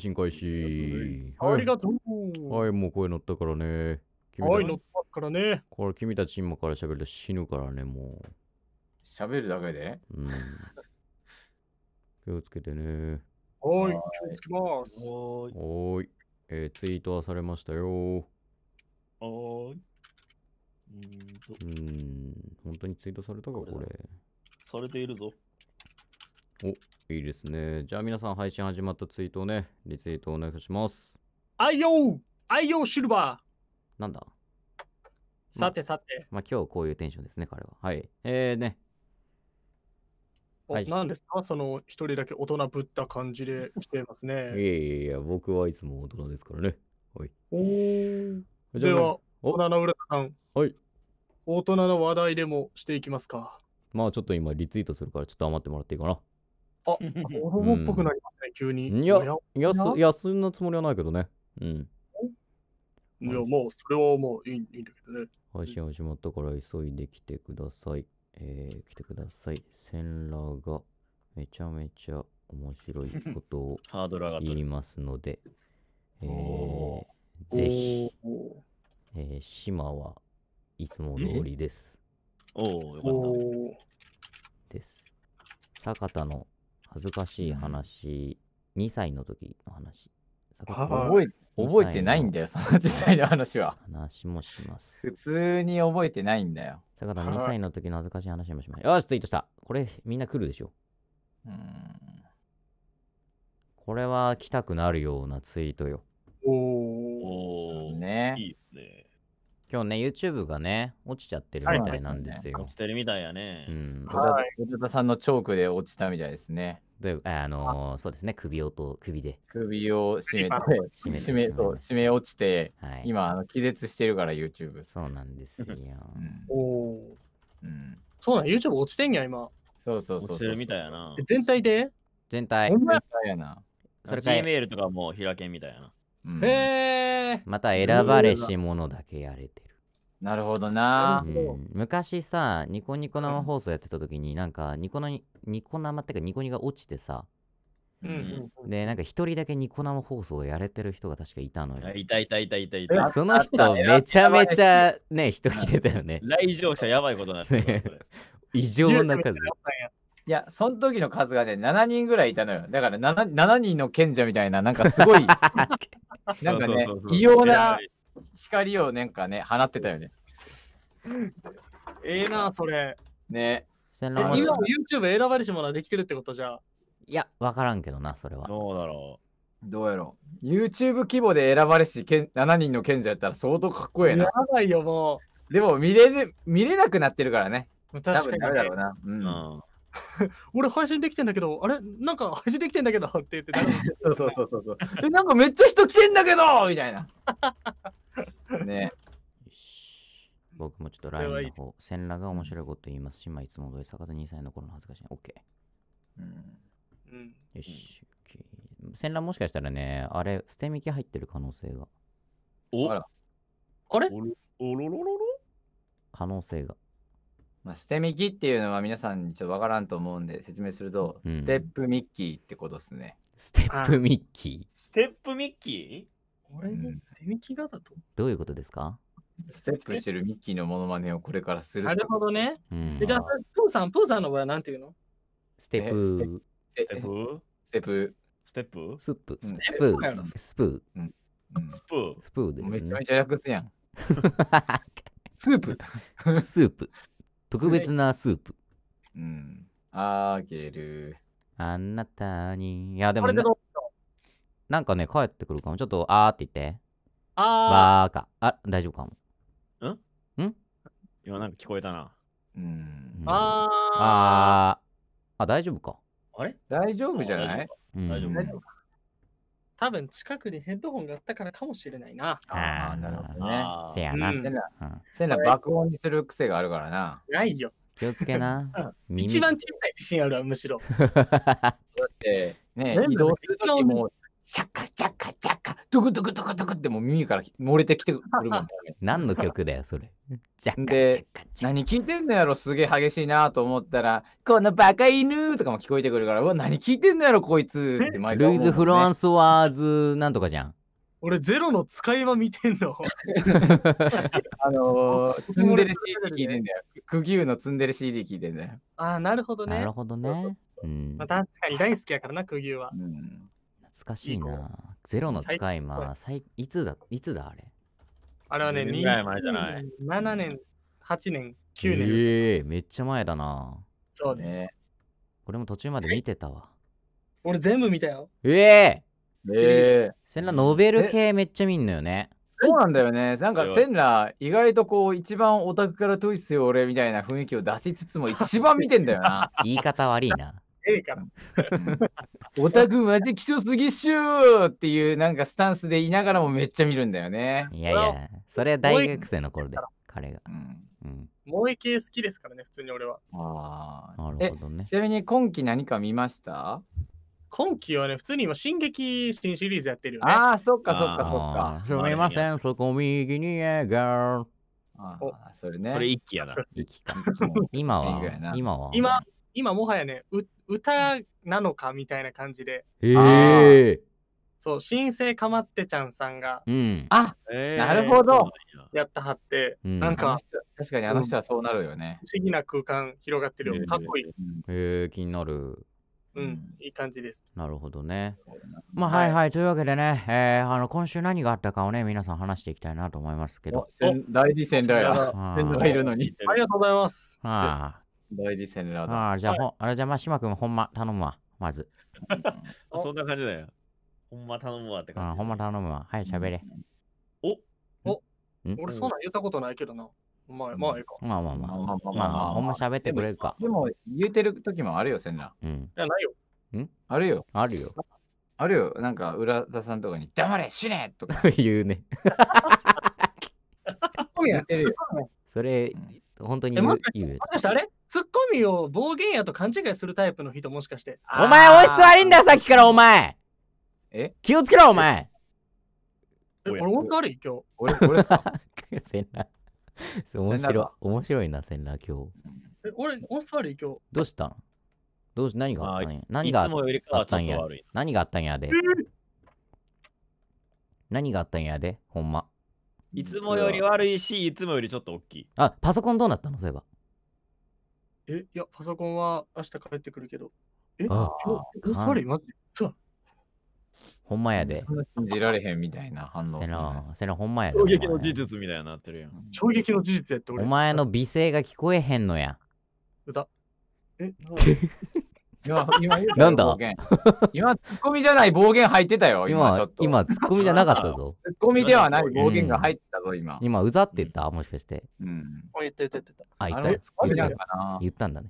新開始。ありがとう、はい。もう声乗ったからね。はい、乗ってますからね。これ君たち今から喋ると死ぬからね、もう。喋るだけでうん。気をつけてね。はい、気をつけます。はい。えー、ツイートはされましたよ。はい。うんうん、本当にツイートされたか、これ。されているぞ。お、いいですね。じゃあ皆さん配信始まったツイートをね、リツイートお願いします。あいよあいよシルバーなんださてさて、ま。まあ今日こういうテンションですね、彼は。はい。えーね。はい、ですかその一人だけ大人ぶった感じで来てますね。いやいやいや、僕はいつも大人ですからね。はい。おー。じゃあでは、大人の浦田さん。はい。大人の話題でもしていきますか。まあちょっと今リツイートするからちょっと余ってもらっていいかな。あ、子供っぽくなりますね、急に。いや、やす、休んだつもりはないけどね。うん。いや、もう、それはもういいいいんだけどね。配信始まったから急いで来てください。えー、来てください。センラーがめちゃめちゃ面白いことを 言いますので、えぜひ、えー、島はいつも通りです。おお、よかった。です。坂田の恥ずかしい話、2歳の時の話。覚え覚えてないんだよ、その実際の話は。話もします。普通に覚えてないんだよ。だから2歳の時の恥ずかしい話もしました。よし、ツイートした。これ、みんな来るでしょ。うこれは来たくなるようなツイートよ。おー。ね。いいですね。今日ね、YouTube がね、落ちちゃってるみたいなんですよ。はい、落ちてるみたいやね。うん。はい、小田さんのチョークで落ちたみたいですね。で、あのー、そうですね、首をと、首で。首を絞めて、締め、そう、締め落ちて、はい、今、あの気絶してるから YouTube。そうなんですよ。うん、おうん。そうなん、YouTube 落ちてんや、今。そうそうそう落ちてるみたいやな。全体で全体。全体やな。それか Gmail とかも開けんみたいな。へえ。また選ばれし者だけやれてる。なるほどな、うん、昔さ、ニコニコ生放送やってた時に、なんかニコのニコ生ってかニコニが落ちてさ、うんで、なんか一人だけニコ生放送をやれてる人が確かいたのよ。いたいたいたいたいた。その人、めちゃめちゃね、一人出たよね。来場者やばいことなですね。異常な数。いや、その時の数がね、7人ぐらいいたのよ。だから 7, 7人の賢者みたいな、なんかすごい、なんかね、異様な光をなんかね、放ってたよね。ええな、それ。ね。今も YouTube 選ばれし者できてるってことじゃ。いや、わからんけどな、それは。どうだろう。どうやろう ?YouTube 規模で選ばれし7人の賢者やったら相当かっこええな。やばいよ、もう。でも見れる見れなくなってるからね。確かに、多分ダメだろうな。うん。うん 俺配信できてんだけど、あれなんか配信できてんだけどって言ってた。そうそうそうそうそう。え、なんかめっちゃ人来てんだけどみたいな。ね僕もちょっと LINE の方、全裸が面白いこと言いますし、まあ、いつも通り坂田2歳の頃の恥ずかしい。OK。うん。うん、よし。戦乱もしかしたらね、あれ、捨て引き入ってる可能性が。おああれおろろろろ可能性が。まあ、捨てミきっていうのは皆さんにちょっとわからんと思うんで説明すると、うんステップミッキーってことですね。ステップミッキー。ステップミッキーこれうん手引きがだと、どういうことですかステップしてるミッキーのモノマネをこれからするなるほどね。うんじゃあ、プーさん、プーさんの場合はなんていうのステップ、ステップステップ、ステップスプ、スプー。スプー、スプうんスプースプーでめちゃめ。ちゃ略すやん。スープスープ。特別なスープ。うん。あげる。あなたに。いや、でもな、なんかね、帰ってくるかも。ちょっと、あーって言って。あー。バーか。あ、大丈夫かも。んん今なんか聞こえたな。うん。あー。あー。あ、大丈夫か。あれ大丈夫じゃないうん、大丈夫多分近くにヘッドホンがあったからかもしれないな。ああ、なるほどね。せやな。うん、せな、せな爆音にする癖があるからな。ないよ。気をつけな。一番小さい自信あるわ、むしろ。だって、ね、移動するときもシャッカシャッカシャッカドクドクドクドクってもう耳から漏れてきてくるもん、ね、何の曲だよそれジャッカジャッカ何聞いてんのやろすげえ激しいなと思ったらこのバカ犬とかも聞こえてくるからうわ何聞いてんのやろこいつって毎ね、ルイズ・フロンスワーズなんとかじゃん俺ゼロの使いは見てんのあのー、ツンデレ CD 聞いてんだよ。クギーのツンデレ CD 聞いてんだよ。ああ、なるほどね。なるほどね。うん、まあ、確かに大好きやからな、クギは。うん懐かしいな。ゼロの使い魔、最いつだ、いつだあれ。あれはね、2年前じゃない。7年、8年、9年。ええー、めっちゃ前だな。そうです。俺も途中まで見てたわ。俺全部見たよ。えー、えー。ええセンラノベル系めっちゃ見んのよね。そうなんだよね。なんかセンラ意外とこう一番オタクから遠いっすよ俺みたいな雰囲気を出しつつも一番見てんだよな。言い方悪いな。出えから。オタクマジ貴重すぎっしゅーっていうなんかスタンスでいながらもめっちゃ見るんだよね。いやいや、それは大学生の頃で、彼が。うん。萌え系好きですからね、普通に俺は。ああ、なるほどね。ちなみに今期何か見ました今期はね、普通に今、進撃新シリーズやってるよね。ああ、そっかそっかそっか。すみません、そこ右にやがああ、それね。それ一期やな。一期か。今は、今は。今、今もはやね歌なのかみたいな感じで。へえ。そう新生かまってちゃんさんが、うん、あ、えー、なるほどやったはって、うん、なんか確かにあの人はそうなるよね、不思議な空間広がってるよかっこいいへえー、気になるうん、いい感じです。なるほどね。まあ、はい、はい、というわけでね、えー、あの今週何があったかをね、皆さん話していきたいなと思いますけど。大事仙台が、仙台いるのに。ありがとうございます。はあ、大事センラだ。ああ、じゃあ、ほあれじゃあ、ま、島君、ほんま頼むわ、まず。そんな感じだよ。ほんま頼むわってうん、感ほんま頼むわ。はい、しゃべれ。おお俺そんなん言ったことないけどな。お前、まあええか。まあまあまあ。まあまあまあまあ、ほんま喋ってくれるか。でも、言えてる時もあるよ、せんラうん。いや、ないよ。んあるよ。あるよ。あるよ。なんか、浦田さんとかに、黙れ、死ねとか 言うね。それ、本当にえ言う。言う私あれツッコミを暴言やと勘違いするタイプの人もしかして。お前、おい座りんだよ、さっきからお前。え気をつけろ、お前。え俺、本当悪い今日。俺、俺ですせ面白い、面白いな、せんな、今日。俺、俺、お座り今日。どうしたんどうし、何があったんや何があったんや何があったんやで。何があったんやで、ほんま。いつもより悪いし、いつもよりちょっと大きい。あ、パソコンどうなったのそういえば。え、いや、パソコンは明日帰ってくるけど。え、あ今日、悪い、マジで。そう。ほんまやで。信じられへんみたいな反応せな。せな、ほんまやで。衝撃の事実みたいになってるやん。衝撃の事実やって俺。お前の美声が聞こえへんのや。うざ。え、今、今 なんだ今、ツッコミじゃない暴言入ってたよ、今今、ツッコミじゃなかったぞ。ツッコミではない暴言が入ってたぞ、今。今、うざってたもしかして。うん。言った言った言った。あ、言ったよ。ツッコミ言なったかな。言ったんだね。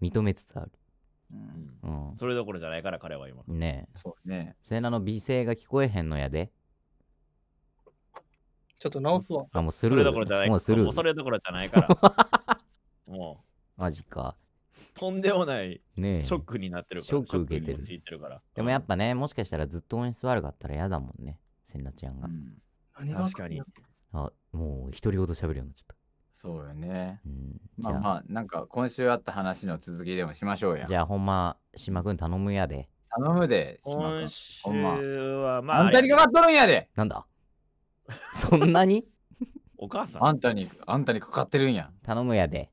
認めつつある。うんうん。それどころじゃないから彼は今。ねえ。そうね。セナの美声が聞こえへんのやで。ちょっと直すわ。あ、もうスルー。もうスルもうそれどころじゃないから。もう。マジか。とんでもないショックになってるから、ショック受けてるてるからでもやっぱねもしかしたらずっと音質悪かったら嫌だもんねセンラちゃんうが、ん確かにあもう独り言喋るようになっちゃったそうよね。うんじまゃああ、まあ、なんか今週あった話の続きでもしましょうや。じゃあほんま島くん頼むやで頼むで、今週ほんま。はまああんたにかかっとるんやでなんだそんなに お母さんあんたに、あんたにかかってるんや。頼むやで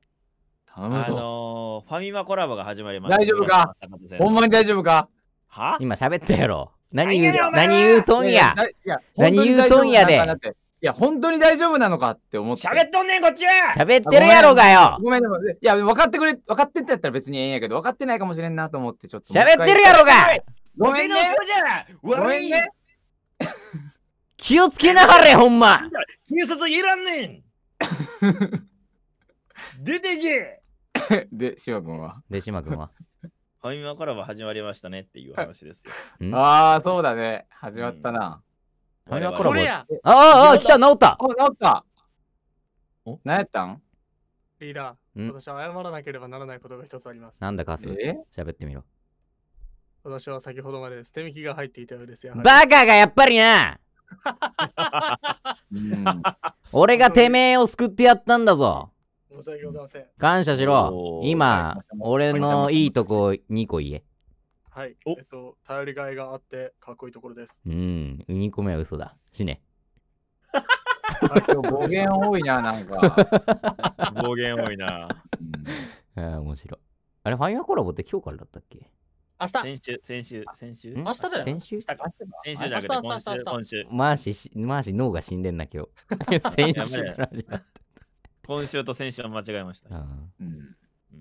頼むあのー、ファミマコラボが始まります。大丈夫かほんまに大丈夫かは今喋ったやろ。何言う、何言うとんや。いや何言うとんやで。いや、本当に大丈夫なのかって思って。喋っとんねん、こっちは喋ってるやろがよごめん、でも、いや、分かってくれ、分かってってやったら別にええんやけど、分かってないかもしれんなと思って、ちょっと。喋ってるやろがごめんね。ごめんね。気をつけなはれ、ほんま警察いらんねん 出てけ で、しわ君は。で、しマ君は。ファミマコラボ始まりましたねっていう話ですけど。ああ、そうだね。始まったな。ァミマコラボ。あやあ、ああ、来た、直った。お、直ったお何やったんリーダー、私は謝らなければならないことが一つあります。なんだ、かス。え喋ってみろ。私は先ほどまで捨て身が入っていたようです。よ。バカがやっぱりな俺がてめえを救ってやったんだぞ。申し訳ございません。感謝しろ。今、俺のいいとこ2個言え。はい。えっと、頼りがいがあって、かっこいいところです。うん。2個目は嘘だ。死ね。語源多いな、なんか。語 源多いな。うん、あ面白い。あれ、ファイアーコラボって今日からだったっけ明日先週、先週、先週。明日だよ。先週先週だけど、今週。マーシ、マーシ、脳が死んでんな、今日。先週から始まった。今週と先週は間違えました。うんうん明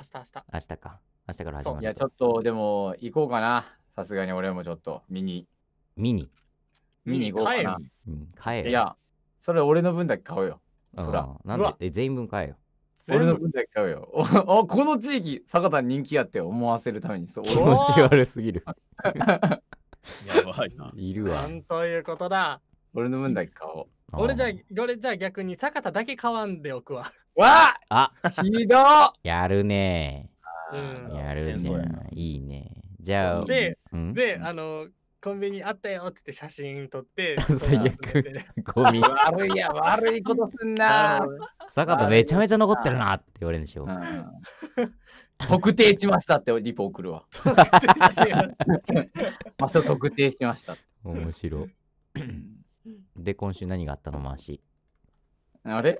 日、明日。明日か。明日から始まる。いや、ちょっと、でも、行こうかな。さすがに俺もちょっと、見に。見に見に行こうかな。うん、帰る。いや、それ俺の分だけ買うよ。そら。なんでえ、全員分買えよ。俺の分だけ買うよ。あ、この地域、坂田人気やって思わせるために、そう。気持ち悪すぎる。やばいな。いるわ。なんということだ。俺の分だけ買おう。俺じゃ、俺じゃ逆に坂田だけ買わんでおくわ。わあひどやるねうん、やるねいいね。じゃあ、で、で、あの、コンビニあったよって写真撮って、最悪。ゴミ。悪いや、悪いことすんな。坂田めちゃめちゃ残ってるなって言われるでしょ。特定しましたってリポ送るわ。また特定しました。面白い。で、今週何があったのマーシー。あれ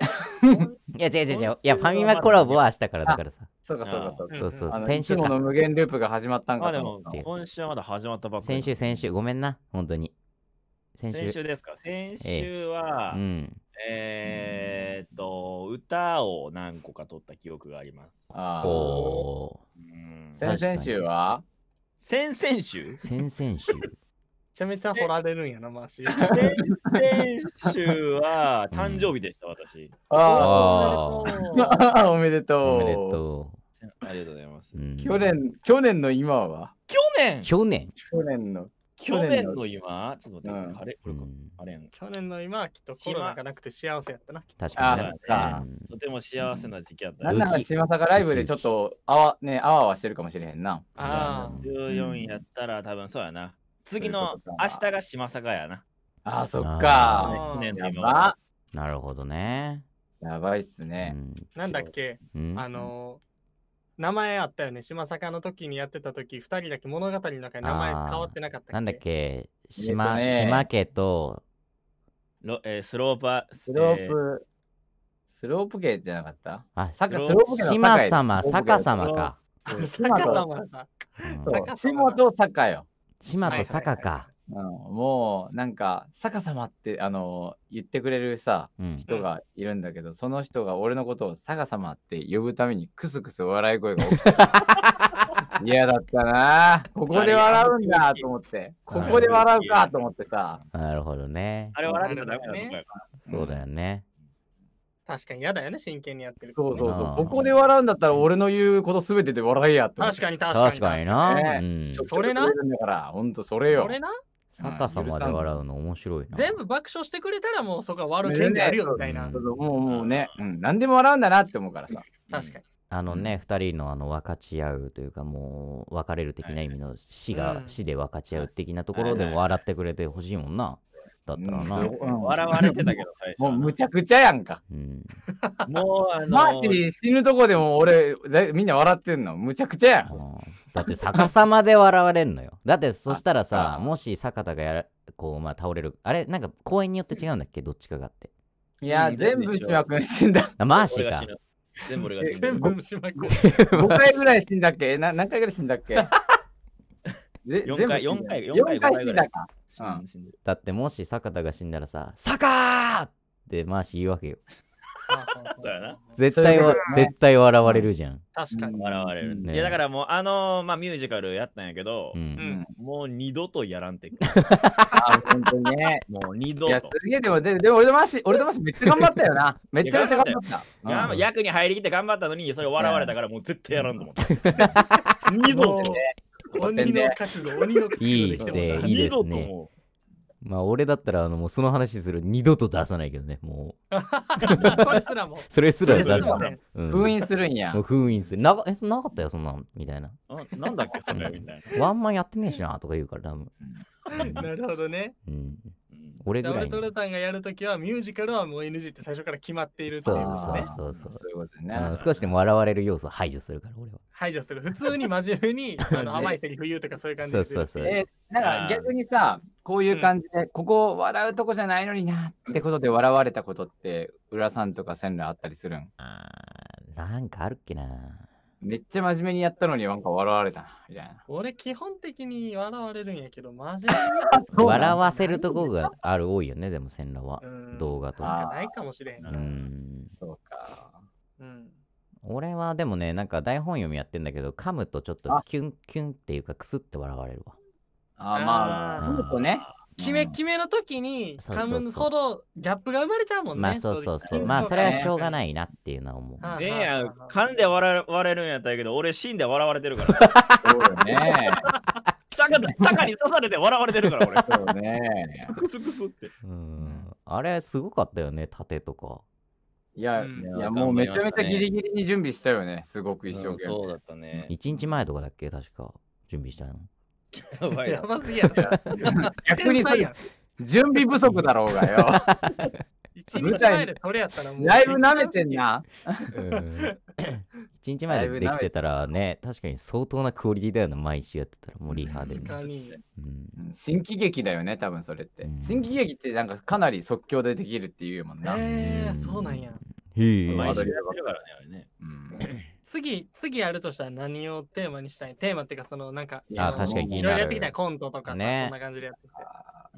いや違う違う違う。いや、ファミマコラボは明日からだからさ。そうかそうかそうか。そうそう。先週の無限ループが始まったんか。あでも今週はまだ始まったばっかり。先週先週、ごめんな、本当に。先週先週ですか先週は、えー、うん、えー、っと歌を何個か取った記憶があります。ああ、うん、先々週は先々週先々週ちゃめちゃ掘られるんやな、マシ。先 週は誕生日でした、私。ああ、おめでとう。おめでとう。ありがとうございます。去年、去年の今は去年去年去年の。去年の今、ちょっと待って、あれこれあれ去年の今はきっとコロナがなくて幸せやったな。確かに。とても幸せな時期やった。なんなら島坂ライブでちょっとあわ、ね、あわあわしてるかもしれへんな。ああ。14やったら多分そうやな。次の明日が島坂やな。あ、そっか。記念の今。なるほどね。やばいっすね。なんだっけ、あの名前あったよね。島坂の時にやってた時、2人だけ物語の中に名前変わってなかったっなんだっけ島,、島家とロ、えスローパスロープ、スロープ系じゃなかったあ、スロープ系島様、坂様か。坂様か。島と坂よ。島と坂か。うん、もうなんか「坂様」ってあの言ってくれるさ、人がいるんだけどその人が俺のことを「坂様」って呼ぶためにクスクス笑い声が起きて 嫌だったなここで笑うんだと思ってここで笑うかと思ってさなるほどね。あれ笑ってたらダメそうだよね。確かに嫌だよね、真剣にやってる、ね、そうそうそう。ここで笑うんだったら俺の言うことすべてで笑いやって確かに確かに。確かにな。それな。だから、ほんとそれよ。それな。逆さ様で笑うの面白いな、全部爆笑してくれたらもうそこは悪けであるよみたいな。そうそもうもうね、うん、何でも笑うんだなって思うからさ。確かに。あのね、二、うん、人のあの分かち合うというか、もう別れる的な意味の死が、死で分かち合う的なところでも笑ってくれてほしいもんな。ったらな。笑われてたけど、最初。もうむちゃくちゃやんか。もう、マーシー死ぬとこでも俺、みんな笑ってんの。むちゃくちゃやん。だって逆さまで笑われんのよ。だってそしたらさ、もし坂田がやこう、まあ、倒れる。あれなんか公園によって違うんだっけどっちかがって。いや、全部島君死んだ。マーシーか。全部俺が全部島君。5回ぐらい死んだっけな何回ぐらい死んだっけ4回、4回、4回死んだか。うん、だってもし坂田が死んだらさ、坂ってマーシー言うわけよ。絶対は、絶対笑われるじゃん。確かに。笑われる。ね、いやだからもう、あのまあ、ミュージカルやったんやけど、もう二度とやらんて。あ、本当にね。もう二度と。いや、すげえ、でも、でも俺とマシ、俺とマシめっちゃ頑張ったよな。めちゃめちゃ頑張った。役に入りきって頑張ったのに、それ笑われたから、もう絶対やらんと思った。二度と。鬼の覚悟、鬼の覚悟。いいですね、いいですね。まあ俺だったらもうその話する二度と出さないけどねもう それすらもそれすらうん、封印するんやもう封印するなえなかったよそんなんみたいななんだっけそんみたいなワンマンやってねえしなとか言うから多分 なるほどね。うん俺ぐらい。トルタンがやるときはミュージカルはもう NG って最初から決まっているっていうことね。そうそうそうそう。ね、少しでも笑われる要素を排除するから俺は。排除する。普通に真面目に あの甘いセリフ言うとかそういう感じで。そうそうそう。えー、んか逆にさ、こういう感じで、うん、ここ笑うとこじゃないのになってことで笑われたことって、浦さんとか線路あったりするんあなんかあるっけな。めっちゃ真面目にやったのになんか笑われたみたいな。俺、基本的に笑われるんやけど、真面目に。笑わせるとこがある多いよね、でも、線路は。動画とか。ないかもしれんな。うん。そうか。うん。俺はでもね、なんか台本読みやってんだけど、噛むとちょっとキュンキュンっていうか、クスって笑われるわ。ああ、まあ、噛むとね。決め決めの時にそ噛むほどギャップが生まれちゃうもんね。まあそうそうそう。まあそれはしょうがないなっていうのは思う。ねえや、噛んで笑われるんやったけど、俺死んで笑われてるから。そうよね。坂 に刺されて笑われてるから、俺。そうね。クスクスって。あれすごかったよね、盾とか。いや、いやもうめちゃめちゃギリギリに準備したよね。すごく一生懸命。そうだったね。一日前とかだっけ確か。準備したの。やばいやばすぎやん 逆に準備不足だろうがよ。一日前でそれやったらもう。だいぶ舐めてんな。一日前でできてたらね、確かに相当なクオリティだよな、毎週やってたら、もうリハで、ね。うん。新喜劇だよね、多分それって。うん、新喜劇ってなんかかなり即興でできるっていうもんな。へえー、そうなんや。へえ。毎週やってるからね。次、次やるとしたら何をテーマにしたいテーマっていうか、そのなんか、い確かにろいろやってきたコントとかさ、ねそんな感じでやってき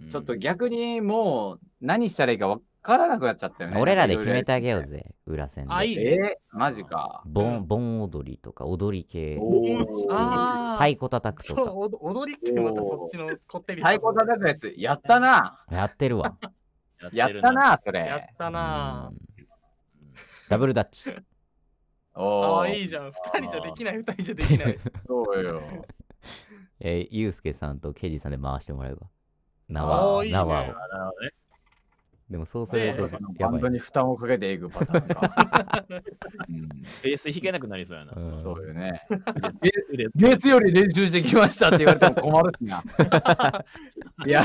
て。ちょっと逆にもう何したらいいか分からなくなっちゃったよね。俺らで決めてあげようぜ、裏線あ、いいえー、マジか。盆盆踊りとか踊り系、太鼓叩くとそう、踊りってまたそっちのこってり。太鼓叩くやつ、やったな。やってるわ。やったな、そやったなダブルダッチ。ああ、いいじゃん。二人じゃできない、二人じゃできない。そうよ。えー、ゆうすけさんとけいじさんで回してもらえば。縄縄を。でもそうすると、バに負担をかけていくパターン うん、ベース弾けなくなりそうやな。うそうよね。ベースより練習してきましたって言われても困るしな。いや、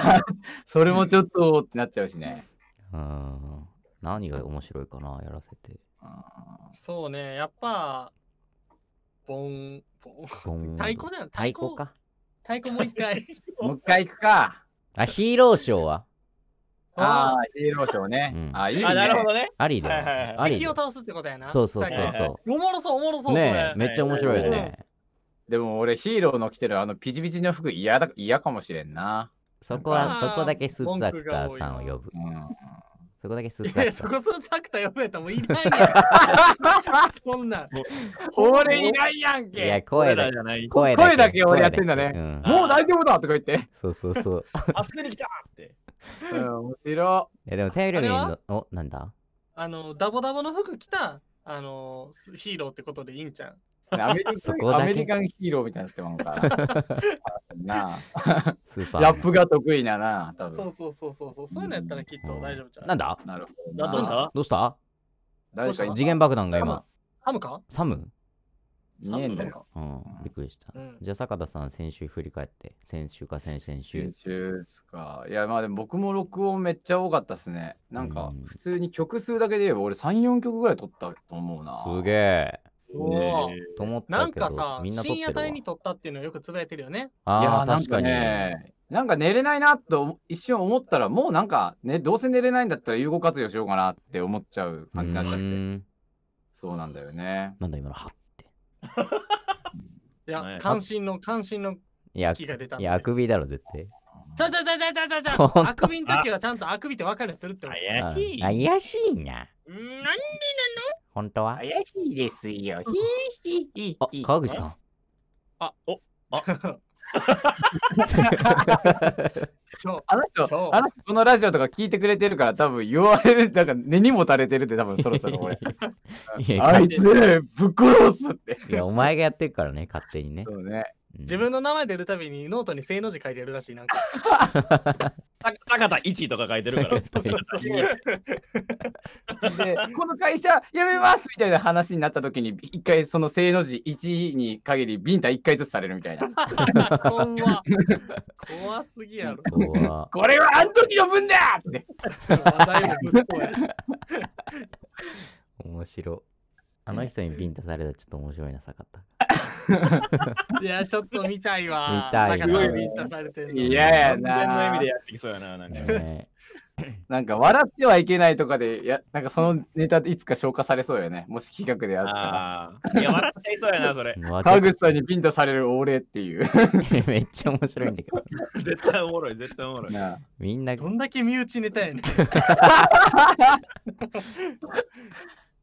それもちょっとってなっちゃうしね。うん。何が面白いかな、やらせて。そうね、やっぱ、ボン、ボン。太鼓じゃん、太鼓か。太鼓もう一回。もう一回いくか。あ、ヒーローショーはああ、ヒーローショーね。うん、あ、いいね。あ、なるほどね。ありで。あり。敵を倒すってことやな。そうそうそうそう。おもろそう、おもろそう。ねめっちゃ面白いよね。でも俺ヒーローの着てるあのピチピチの服嫌だ嫌かもしれんな。そこは、そこだけスーツアクターさんを呼ぶ。うんそこだけスーツそこスーツたもういないやん。そんなん。俺いないやんけ。いや、声だ声声だけ俺やってんだね。もう大丈夫だとか言って。そうそうそう。助けに来たって。うん、面白い。や、でもテレビの、お、なんだあの、ダボダボの服着た、あの、ヒーローってことでいいんちゃん。アメリカンそこだけアメリカンヒーローみたいなってもんか なあ。スーパーラップが得意なな、多分。そうそうそうそうそう、そういうのやったらきっと大丈夫じゃん。なんだなるほど。どうしたどうした次元爆弾が今。サムかサム見えんだよ。うん、びっくりした。うん、じゃあ、坂田さん、先週振り返って、先週か先々週。先週ですか。いや、まあでも僕も録音めっちゃ多かったっすね。なんか、普通に曲数だけで言えば、俺3、4曲ぐらい撮ったと思うな。すげえ。と思ったなんかさ、深夜帯に撮ったっていうのをよくつぶやいてるよね。ああ、確かに。なんか寝れないなと一瞬思ったら、もうなんか、ね、どうせ寝れないんだったら有効活用しようかなって思っちゃう感じになっちゃって。そうなんだよね。なんだ今の、はって。いや、関心の、関心のが出たいや、あくびだろ、絶対。ちょちょちょちょちょちょちょ、あくびの時はちゃんとあくびって分かるするってこと。怪しい。怪しいな。なんで本当は怪しいですよ。ひひひあ、川口さん。あ、お、あ。あの人、あの人このラジオとか聞いてくれてるから、多分言われる、なんか根にもたれてるって、多分そろそろ俺。いあいつ、ぶっ殺すって。いや、お前がやってるからね、勝手にね。そうね。自分の名前出るたびにノートに正の字書いてるらしいなんか 坂田一とか書いてるからでこの会社やめますみたいな話になった時に一回その正の字1に限りビンタ1回ずつされるみたいな怖すぎやろこれはあん時の分だって面白あの人にビンタされたらちょっと面白いな、坂田。いや、ちょっと見たいわ。見たいな。すごいビンタされてる。いややな。の意味でやってきそうやな、なんか。ね、なんか笑ってはいけないとかで、やなんかそのネタいつか消化されそうよね。もし企画でやったら。いや、笑っちゃいそうやな、それ。川口さんにビンタされる俺っていう。めっちゃ面白いんだけど。絶対おもろい、絶対おもろい。みんな。どんだけ身内ネタやねん。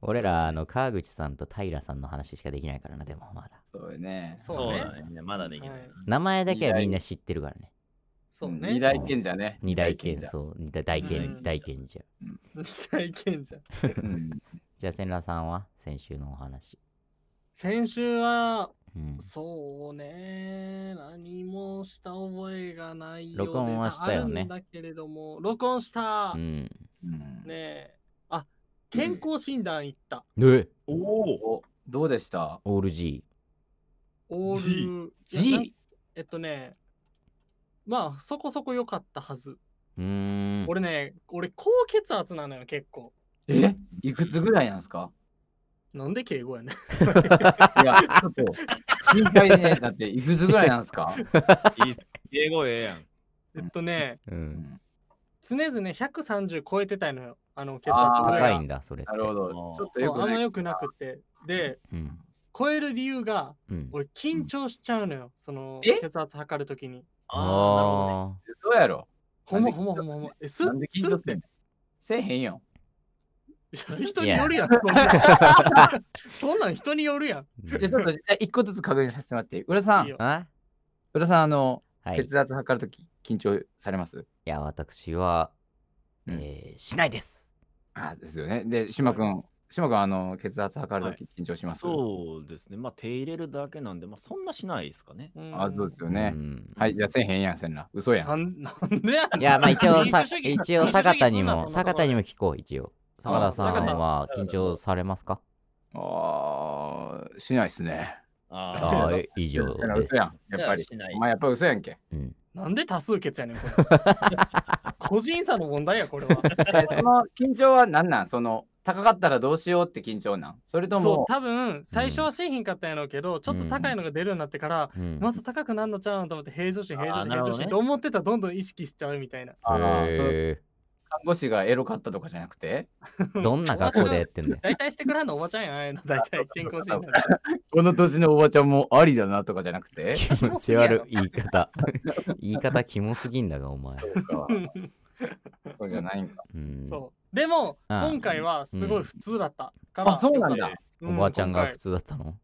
俺ら、あの、川口さんと平さんの話しかできないからな、でも、まだ。そうね。そうだね。まだできない。名前だけはみんな知ってるからね。そうね。二大賢者ね。二大賢者。そう。二大賢、大賢者。二大賢者。じゃあ、千羅さんは先週のお話。先週は、うん、そうね、何もした覚えがないよ、録音はしたよね。だけれども、録音した。うん、ねえ。健康診断行った。えおおどうでしたオール G。オール G? えっとね、まあそこそこ良かったはず。うん俺ね、俺高血圧なのよ結構。えいくつぐらいなんですかなんで敬語やねいや、ちょっと心配ね、だっていくつぐらいなんですか敬語ええやん。えっとね、うん、常々130超えてたのよ。あの血圧が高いんだ、それなるほど。ちょっとよくあんま良くなくて。で、超える理由が、俺緊張しちゃうのよ、その血圧測るときに。ああ、そうやろ。ほもほもほもほも。え、すなんで緊張してんのせえへんよ。人によるやん。そんなん人によるやん。ちょっと一個ずつ確認させてもらって。浦さん、浦さん、あの、はい、血圧測るとき緊張されますいや、私は、えしないです。あですよね。で、島君、はい、島君、あの、血圧測るとき緊張します、はい、そうですね。まあ、手入れるだけなんで、まあ、そんなしないですかね。あ、そうですよね。はい、じゃあ、せへんやん、せんな。嘘やん。なんでやいや、まあ、一応、さ一応、坂田にも、坂田にも聞こう、一応。坂田さんは緊張されますかああ、しないですね。ああ、以上です。やっぱり。まあ、やっぱ嘘やんけ。うん。なんで多数決やねん、これ。個人差の問題や、これは。その緊張は何なんその、高かったらどうしようって緊張なんそれとも。そう、多分、最初はしひんかったやろうけど、うん、ちょっと高いのが出るようになってから、うん、また高くなんのちゃうんと思って、平常心、平常心、平常心、と思ってたらどんどん意識しちゃうみたいな。ああ、そう。看護師がエロかったとかじゃなくて どんな学校でやってんだよ。大体してくれんのおばちゃんやないの大体 健康診断。この年のおばちゃんもありだなとかじゃなくて 気持ち悪い言い方。言い方キモすぎんだが、お前。そうか。そうじゃないんか。うんそう。でも、今回はすごい普通だったあ、そうなんだ。おばちゃんが普通だったの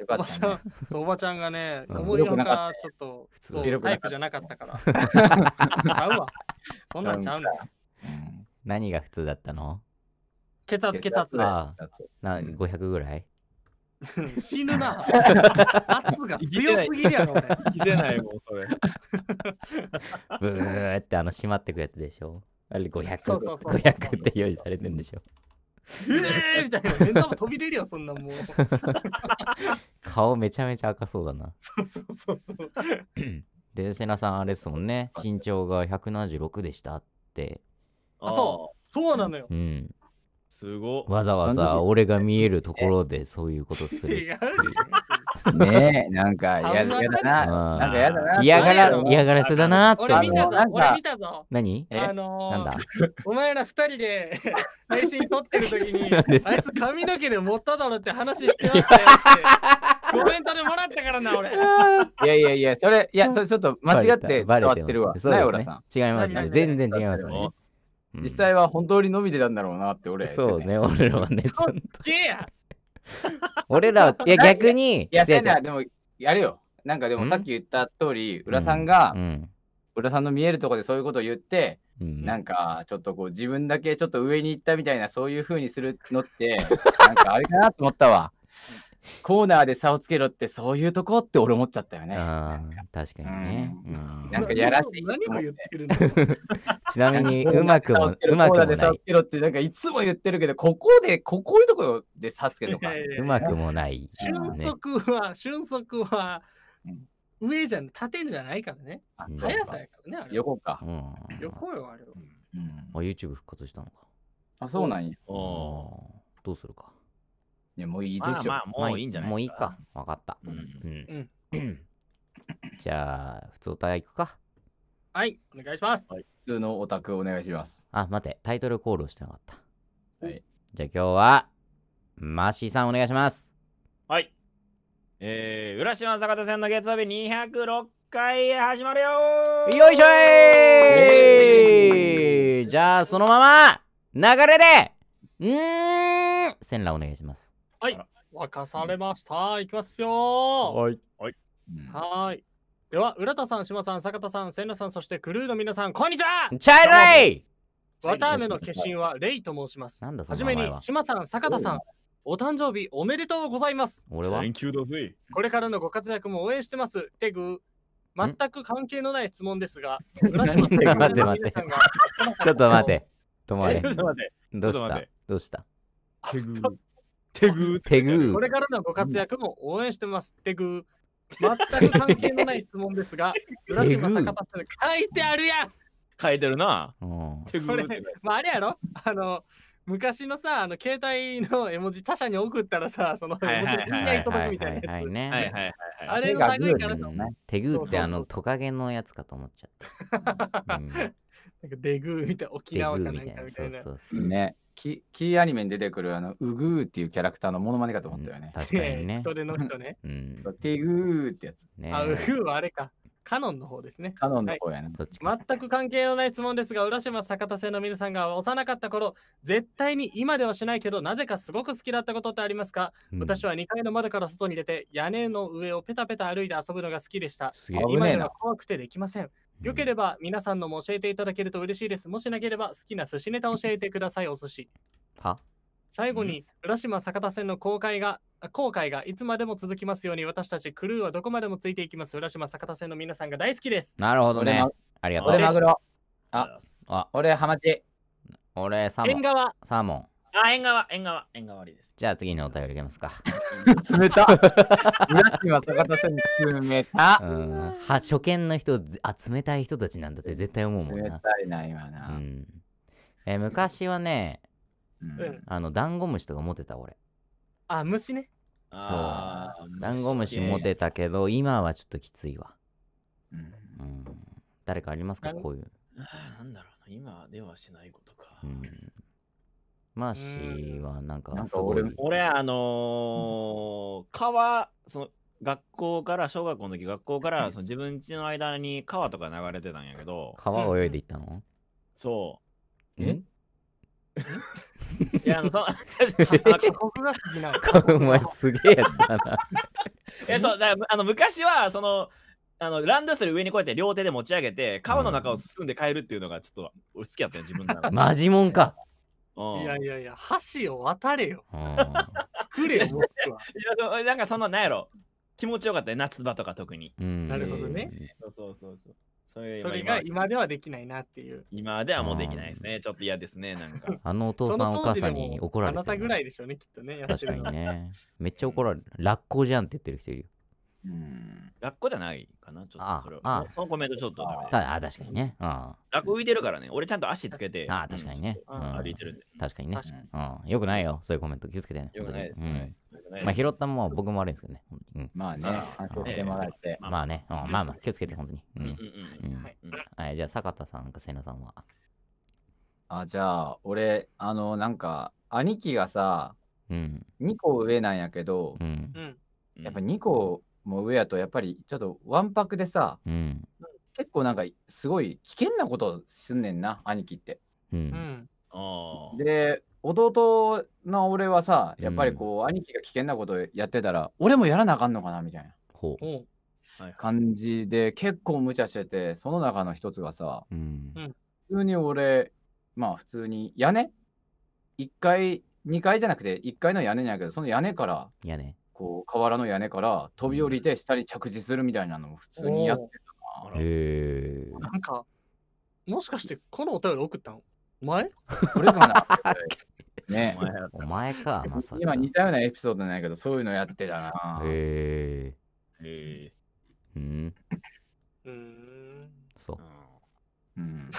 おばちゃん、そう、おばちゃんがね、思いのほちょっと、そう、タイプじゃなかったから。ちゃうわ。そんなんちゃうな。うん何が普通だったの血圧血圧ああな500ぐらい 死ぬな 圧が強すぎるやろ俺聞てないもんそれ ブーってあの閉まってくやつでしょあれ500そうそうそう500って用意されてんでしょええー、みたいな目ん玉飛び出るよそんなもう顔めちゃめちゃ赤そうだなそうそうそうそう でセナさんあれですもんね身長が176でしたってあそうそうなのよ、うん、すごわざわざ俺が見えるところでそういうことする ねえ、なんか嫌だな。なんか嫌だな。嫌がら、嫌がらせだなって。俺見俺見たぞ。何あのなんだお前ら二人で 配信撮ってる時に、あいつ髪の毛で持っただろって話してましたよって。コメントでもらったからな、俺。いやいやいや、それ、いや、それちょっと間違って、バレてるわ。そう違いますね。全然違いますね。実際は本当に伸びてたんだろうなって俺、ね、そうね、俺らはね、ちゃんと。俺らは、いや逆に、いや、せ やな、でも、やるよ。なんかでもさっき言った通り、浦さんが、浦さんの見えるとこでそういうことを言って、なんかちょっとこう自分だけちょっと上に行ったみたいなそういうふうにするのってなんかあれかなと思ったわ コーナーで差をつけろってそういうとこって俺思っちゃったよね。確かにね、うん。なんかやらしい。何も言ってるち なみにうまくもうまくもない。差をつけろってなんかいつも言ってるけどここでここいうところで差つけろか。うまくもない、瞬足は瞬足は上じゃん、縦じゃないからね。速さやからね。横か。横よあれは。YouTube 復活したのか。あそうなんや。どうするか。ね、もういいでしょ。まあ、もういいんじゃないもういいか。わかった。うん。うん、じゃあ、普通おた行くか。はい、お願いします。はい、普通のオタクお願いします。あ、待って、タイトルコールをしてなかった。はい。じゃあ今日は、マシさんお願いします。はい。えー、浦島坂田線の月曜日206回始まるよよいしょい、じゃあそのまま流れでうん千羅お願いしますはい。沸かされました。いきますよ。はい。はい。はい。では、浦田さん、島さん、坂田さん、千田さん、そしてクルーの皆さん、こんにちはチャイレイ綿あめの化身はレイと申します。なんだはじめに、島さん、坂田さん、お誕生日おめでとうございます。俺はこれからのご活躍も応援してます。テグ全く関係のない質問ですが、浦島さんがちょっと待って。止まれ。どうしたどうしたテグ手ぐ手ぐこれからのご活躍も応援してます。テグー。全く関係のない質問ですが、浦島坂書いてあるやん書いてるな。手ぐこれ、まあ、あれやろあの、昔のさ、あの携帯の絵文字他社に送ったらさ、その絵文字がないと届くみたいなやつ。あれの類からさ。グーってあのトカゲのやつかと思っちゃった。なんかデグーみたいな沖縄かなんかみたいな。そうそうそう。ね。キキーアニメに出てくるあのウグーっていうキャラクターのモノマネかと思ったよね。確かにね。人での人ね。うん。テグーってやつ。ね、あ、ウグーはあれか。カノンの方ですね。カノンの方やね。はい、全く関係のない質問ですが、浦島坂田製の皆さんが幼かった頃、絶対に今ではしないけど、なぜかすごく好きだったことってありますか、うん、私は2階の窓から外に出て、屋根の上をペタペタ歩いて遊ぶのが好きでした。今では怖くてできません。よければ皆さんのも教えていただけると嬉しいです。もしなければ好きな寿司ネタ教えてください、お寿司。は最後に、浦島坂田線の公開が、後悔がいつまでも続きますように、私たちクルーはどこまでもついていきます。浦島坂田線の皆さんが大好きです。なるほどね。ありがとう。俺マグロ。あ、あ俺ハマチ。俺サーモ縁ン。側、サーモン。あ、縁側、縁側、縁側です。じゃあ次のお便りいきますか。冷た浦坂田さんに冷たうんは初見の人、あ、冷たい人たちなんだって絶対思うもん冷な。たいな、今うな。んえ昔はね、うんあの、ダンゴムシとか持ってた俺。あ、虫ね。そう。ダンゴムシ持てたけど、今はちょっときついわ。うんうん、誰かありますかこういう。あなんだろうな。今ではしないことか。うんマーシーはなんかなんか俺、俺、あのー川、その、学校から、小学校の時、学校から、その自分家の間に川とか流れてたんやけど、川泳いで行ったのそえんう。いや、あの、その。お前すげえやつだな。えそうだあの昔は、その、あのランドセル上にこうやって両手で持ち上げて、川の中を進んで帰るっていうのがちょっと俺好きやったよ、自分のマジもんか。いやいやいや、橋を渡れよ。作れよ、もっとなんかその、なんやろ。気持ちよかったね、夏場とか特に。なるほどね。そうそうそうそれが今ではできないなっていう。今ではもうできないですね。ちょっと嫌ですね。なんか。あのお父さん、お母さんに怒られてる。あなたぐらいでしょうね、きっとね。確かにね。めっちゃ怒られる。ラッコじゃんって言ってる人いるよ。うん。学校じゃないかな、ちょっとそれあそのコメントちょっとダメただ、あ確かにね。楽浮いてるからね。俺ちゃんと足つけて。あ確かにね、うん。歩いてるんで。確かにね。うん。よくないよ、そういうコメント。気をつけてよくないですまあ、拾ったもん僕も悪いんですけどね。うん、まあね、反省してもらって。まあね、まあまあ、気をつけて、本当に。うん。はい、じゃあ、坂田さんか、瀬名さんは。あ、じゃあ、俺、あの、なんか、兄貴がさ、うん、2個上なんやけど、うん、やっぱ2個もウェアとやっぱりちょっとわんぱくでさ、うん、結構なんかすごい危険なことすんねんな兄貴って。うん、で弟の俺はさやっぱりこう、うん、兄貴が危険なことやってたら俺もやらなあかんのかなみたいな。ほう感じで結構無茶しててその中の一つがさ、うん、普通に俺まあ普通に屋根1階2階じゃなくて1階の屋根なんやけどその屋根から屋根こう瓦の屋根から飛び降りて下に着地するみたいなのを普通にやってたな。へえ。なんか、もしかしてこのお便り送ったの前れかな ねお前か、まさか。今似たようなエピソードないけど、そういうのやってたな。へえ。へえ。うん。うん。そう。うん。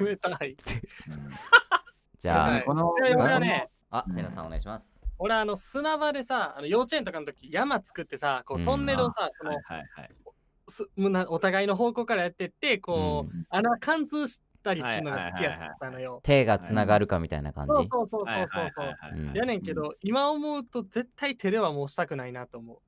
冷たい。じゃあ、この、あ、セナさんお願いします。俺あの砂場でさあの幼稚園とかの時山作ってさこうトンネルをさ、うん、その、はいはいお互いの方向からやってってこう、うん、穴貫通したりするのが好きやったのよ、はいはいはいはい、手がつながるかみたいな感じ、はい、そうそうそうそうそう、やねんけど、うん、今思うと絶対手ではもうしたくないなと思う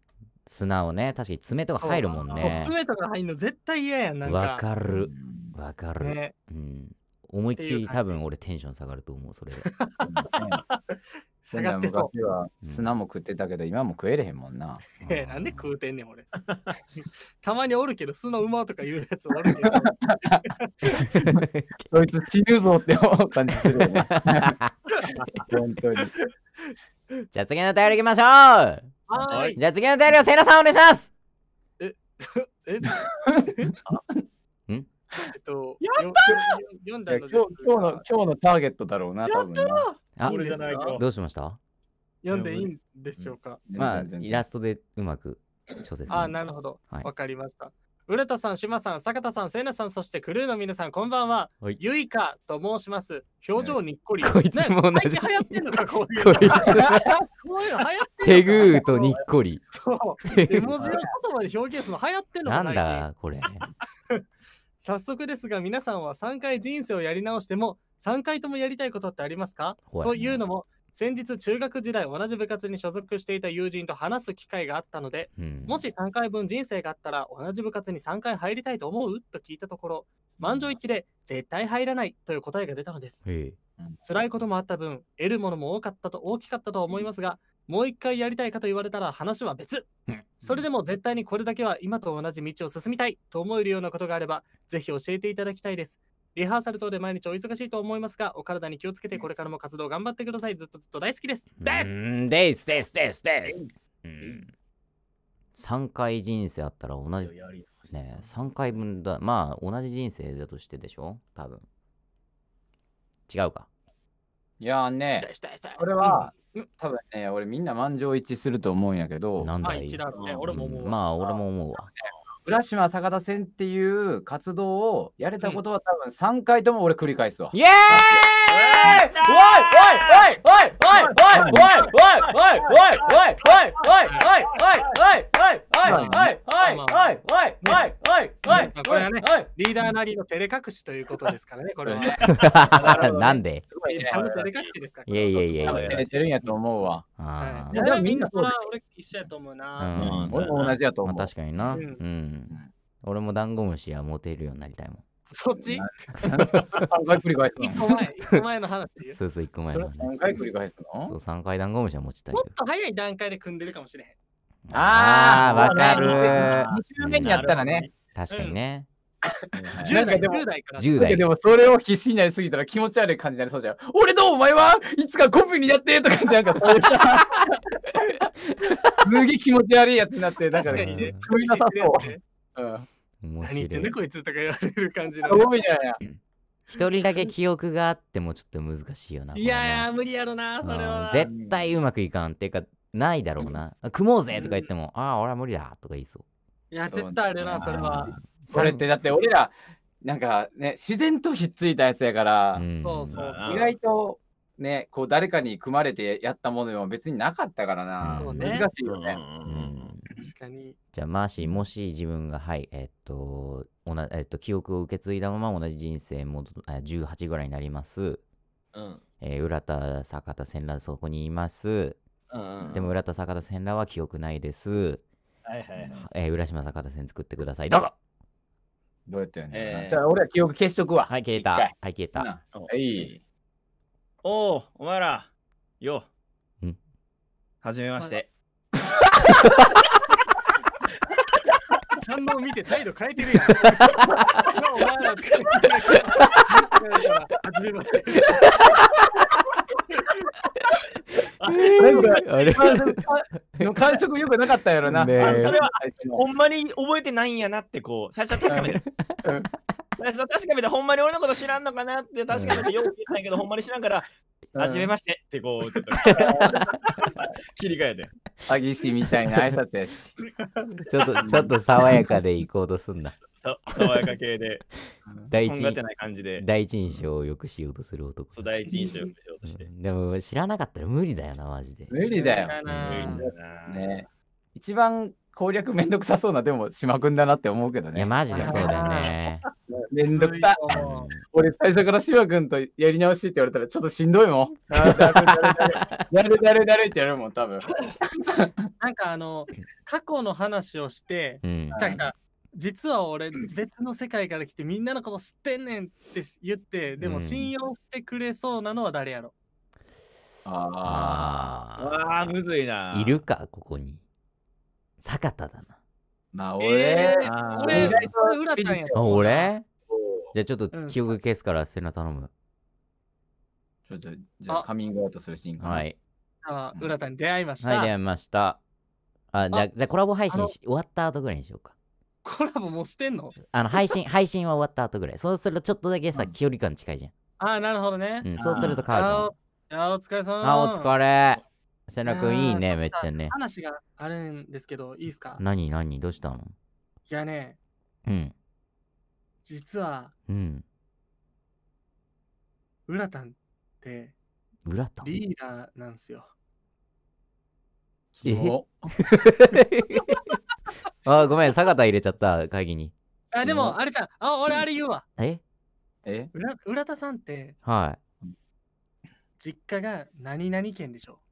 砂をね確かに爪とか入るもんね爪とか入るの絶対嫌やんなんかわかるわかる、ね、うん思いっきり多分俺テンション下がると思うそれ 下がってそう。砂も食ってたけど、今も食えれへんもんな。え、なんで食うてんねん、俺。たまにおるけど、砂馬とか言うやつおるけど。そいつ死ぬぞって思う感じするよ本当に。じゃあ次の便りいきましょうはいじゃあ次の便りをセイラさんお願いしますえ、え、えっと、やったー今日の今日のターゲットだろうな、多分な。あ、じゃないどうしました読んでいいんでしょうか、まあ、イラストでうまく調節。あ、なるほど。わ、はい、かりました。浦田さん、島さん、坂田さん、せなさん、そしてクルーの皆さん、こんばんは。ゆいかと申します。表情にっこり。こいつも同じ。流行ってんのか、こういうこいつ。こういうの流行って手ぐーとにっこり。そう。文字の言葉で表現するの流行ってんのか。なんだ、これ。早速ですが皆さんは3回人生をやり直しても3回ともやりたいことってありますかというのも先日中学時代同じ部活に所属していた友人と話す機会があったので、うん、もし3回分人生があったら同じ部活に3回入りたいと思うと聞いたところ満場一致で絶対入らないという答えが出たのです辛いこともあった分得るものも多かったと大きかったと思いますがもう一回やりたいかと言われたら話は別。それでも絶対にこれだけは今と同じ道を進みたいと思えるようなことがあれば、ぜひ教えていただきたいです。リハーサル等で毎日お忙しいと思いますが、お体に気をつけてこれからも活動頑張ってください。ずっとずっと大好きです。ですですですですです3回人生あったら同じ。ね3回分だ。まあ、同じ人生だとしてでしょ多分。違うか。いやね、これは多分ね、俺みんな満場一致すると思うんやけど、なんだあ一致だね俺も思うまあ、俺も思うわ。浦島坂田戦っていう活動をやれたことは多分3回とも俺繰り返すわ。イエーイリーダーなりの照れ隠しということですからね、これは。なんでいやいやいやいや。照れてるんやと思うわ。でもみんなそら俺一緒やと思うな。俺も同じやと思う。確かにな。俺もダンゴムシはモテるようになりたいもん。そっち ?3 回繰り返すの ?1 個前、の話。そうそう、1個前の話。3回繰り返すのそう、3回ダンゴムシは持ちたい。もっと早い段階で組んでるかもしれへん。ああ、わかる。2週目にやったらね。確かにね。10代でも、10代でもそれを必死になりすぎたら気持ち悪い感じになりそうじゃん。俺とお前はいつかコピーにやってとかなんかそういうさ、すげえ気持ち悪いやつになって、なんか、ね、組みなさそう。うん何言ってんだこいつとか言われる感じの。一人だけ記憶があってもちょっと難しいよな。いやいや、無理やろな、それは。絶対うまくいかん。っていうか、ないだろうな。組もうぜとか言っても、ああ、俺は無理だとか言いそう。いや、絶対あるな、それは。それってだって俺ら、なんかね、自然とひっついたやつやから、そうそう意外とね、こう誰かに組まれてやったものでも別になかったからな。難しいよね。確かに。じゃあ、マーシー、もし自分が、はい、えっと、おなえっと記憶を受け継いだまま同じ人生も18ぐらいになります。うん。えー、浦田、坂田、千羅、そこにいます。うん、うん、でも、浦田、坂田、千羅は記憶ないです。はいはいはい。えー、浦島、坂田線作ってください。どうぞどうやったよね、えー、じゃあ、俺は記憶消しとくわ。はい、消えた。はい、消えた。はい。おお、お前ら、よ。んはじめまして。反応見て態度変えてるやん。お前らめまの 感触よくなかったやろな。それは、ほんまに覚えてないんやなって、こう、最初は確かめて。最初は確かめて、ほんまに俺のこと知らんのかなって確かめて、よく言えないけど、ほんまに知らんから、はじめましてってこう、ちょっと切り替えて。あぎしみたいな挨拶やし。ちょっと、ちょっと爽やかで行こうとすんな。爽やか系で、第一てない感じで。第一印象をよくしようとする男。そう、第一印象をくしようとして。でも、知らなかったら無理だよな、マジで。無理だよ。ね。一番攻略めんどくさそうな、でも島君だなって思うけどね。いや、マジでそうだよね。めんどくさ。俺、最初から島君とやり直しって言われたら、ちょっとしんどいもん。だるだるだるだるってやるもん、多分なんかあの、過去の話をして、うん、実は俺別の世界から来てみんなのこと知ってんねんって言ってでも信用してくれそうなのは誰やろ、うん、ああむずいないるかここに坂田だな。まあ俺、えー、俺、俺じゃあちょっと記憶消すから、セナ頼む。ちょっと、じゃあカミングアウトするシーンかな。はい。あ、浦田に出会いました。はい、出会いました。あ、じゃあ、じゃコラボ配信し終わった後ぐらいにしようか。コラボもしてんのあの、配信、配信は終わった後ぐらい。そうするとちょっとだけさ、距離感近いじゃん。あ、なるほどね。うん、そうすると変わる。あ、お疲れ様。あ、お疲れ。千楽君いいね、めっちゃね。話があるんですけど、いいですか何何どうしたのいやね、うん。実は、うん。浦田って、浦田リーダーなんですよ。え あ、ごめん、坂田入れちゃった、会議に。あ、でも、あれちゃん、あ、俺あれ言うわ。ええ浦田さんって、はい。実家が何々県でしょう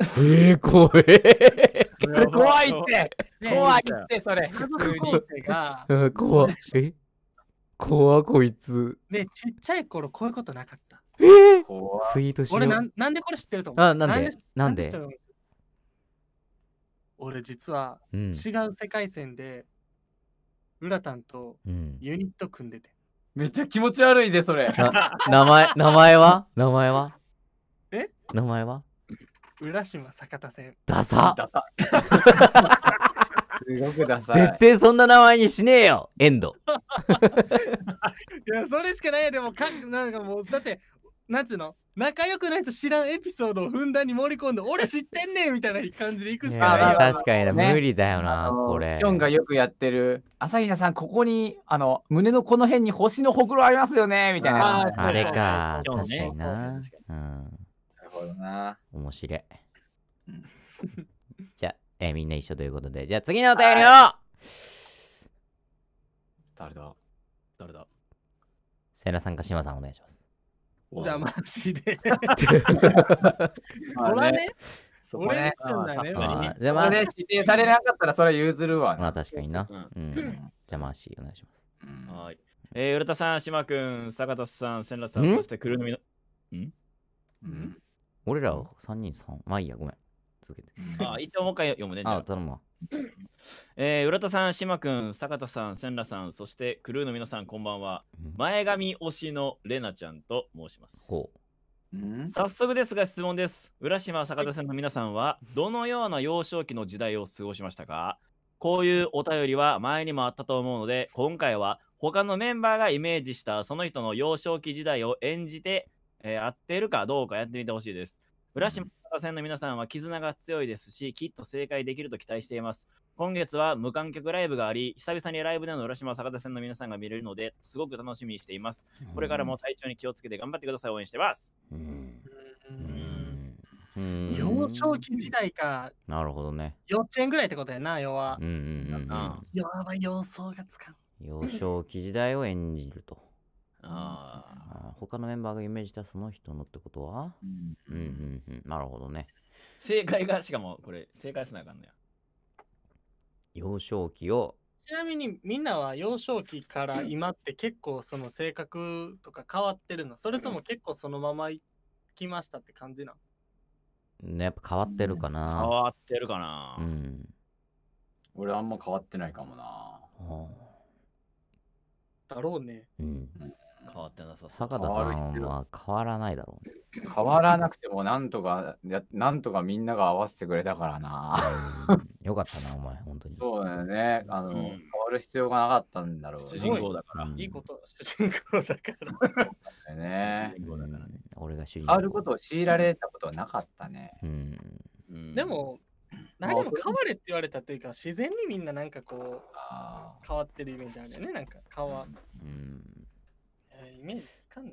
えー、怖い。怖いって、怖いってそれ。家族構成が。怖え怖こいつ。ねちっちゃい頃こういうことなかった。えー、ツイートしよ俺なんなんでこれ知ってると思うあなんでなんで俺実は違う世界線で、うラタンとユニット組んでて。めっちゃ気持ち悪いでそれ。名前名前は名前はえ名前は浦島坂田線。ダサ すごくダサい。絶対そんな名前にしねえよ、エンド。いや、それしかないよ。でもか、なんかもう、だって、なんつうの仲良くないと知らんエピソードをふんだんに盛り込んで、俺知ってんねんみたいな感じでいくしかないよ。確かにね無理だよな、これ。ヒョンがよくやってる、朝比奈さん、ここに、あの、胸のこの辺に星のほくろありますよねみたいな。ああれか、確かにな。うんほどな。面白い。じゃあ、えーみんな一緒ということで、じゃあ次のお便りを誰だ誰だセイさんかシマさんお願いします。じゃあ、マジで。そ らね。そこね。俺うだねあーじゃあまあ、まね、指定されなかったらそれ譲るわ。まあ確かにな。うん。じゃあまあお願いします。はい。えー、浦田さん、島君、坂田さん、千楽さん、そしてくるみの。うん俺ら3人3。まあいいや、ごめん。続けて。あ一応もう一回読むね。ああ、頼むわ。えー、浦田さん、島君、坂田さん、千良さん、そしてクルーの皆さん、こんばんは。前髪推しのレナちゃんと申します。ほう。早速ですが質問です。浦島坂田さんの皆さんは、どのような幼少期の時代を過ごしましたかこういうお便りは前にもあったと思うので、今回は他のメンバーがイメージしたその人の幼少期時代を演じてえー、合っているかどうかやってみてほしいです。浦島戦の皆さんは絆が強いですし、きっと正解できると期待しています。今月は無観客ライブがあり、久々にライブでの浦島坂田戦の皆さんが見れるので、すごく楽しみにしています。これからも体調に気をつけて頑張ってください。応援してます。幼少期時代か。なるほどね。幼稚園ぐらいってことやな、要は。うんうんうん、うん。がつかん。幼少期時代を演じると。ああ他のメンバーがイメージしたその人のってことは、うん、うんうんうんなるほどね正解がしかもこれ正解しなあかんのや幼少期をちなみにみんなは幼少期から今って結構その性格とか変わってるのそれとも結構そのまま来きましたって感じなねやっぱ変わってるかな、変わってるかなうん俺あんま変わってないかもな、はあ、だろうねうん、うん変わってなさそう。坂田さんは変わらないだろう、変わらなくても、なんとか、なんとかみんなが合わせてくれたからな。よかったな、お前、本当に。そうだよね。あの、うん、変わる必要がなかったんだろう、主人公だから。いいこと、主人公だから。ね。主人公だからね。俺が主人公。変わることを強いられたことはなかったね。うん。うん、でも、何も変われって言われたというか、自然にみんななんかこう、あ変わってるイメージあるよね。なんか変わ、うんイメージつかんな。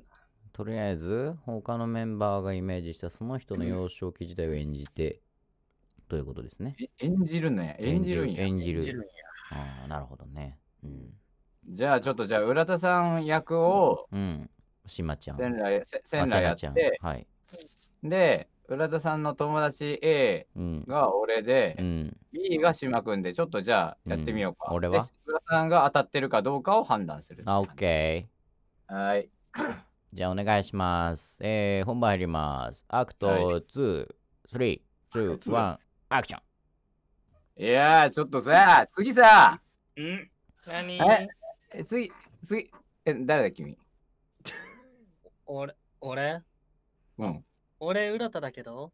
とりあえず、他のメンバーがイメージしたその人の幼少期時代を演じて、ということですね。演じるね演じるんや。演じる。じるああ、なるほどね。うん。じゃあ、ちょっと、じゃあ、浦田さん役を、うん。しまちゃん。仙来、やって、はい。で、浦田さんの友達 A が俺で、うん、B が島君でちょっとじゃあやってみようか、うん、俺は浦田さんが当たってるかどうかを判断するあケーはい。じゃあお願いします。えー、本番入ります。アクト2、はい、3、2、1、アクション。いやー、ちょっとさ、次さ。ん何え、次、次、え、誰だ君 俺、俺うん。俺、浦田だけど。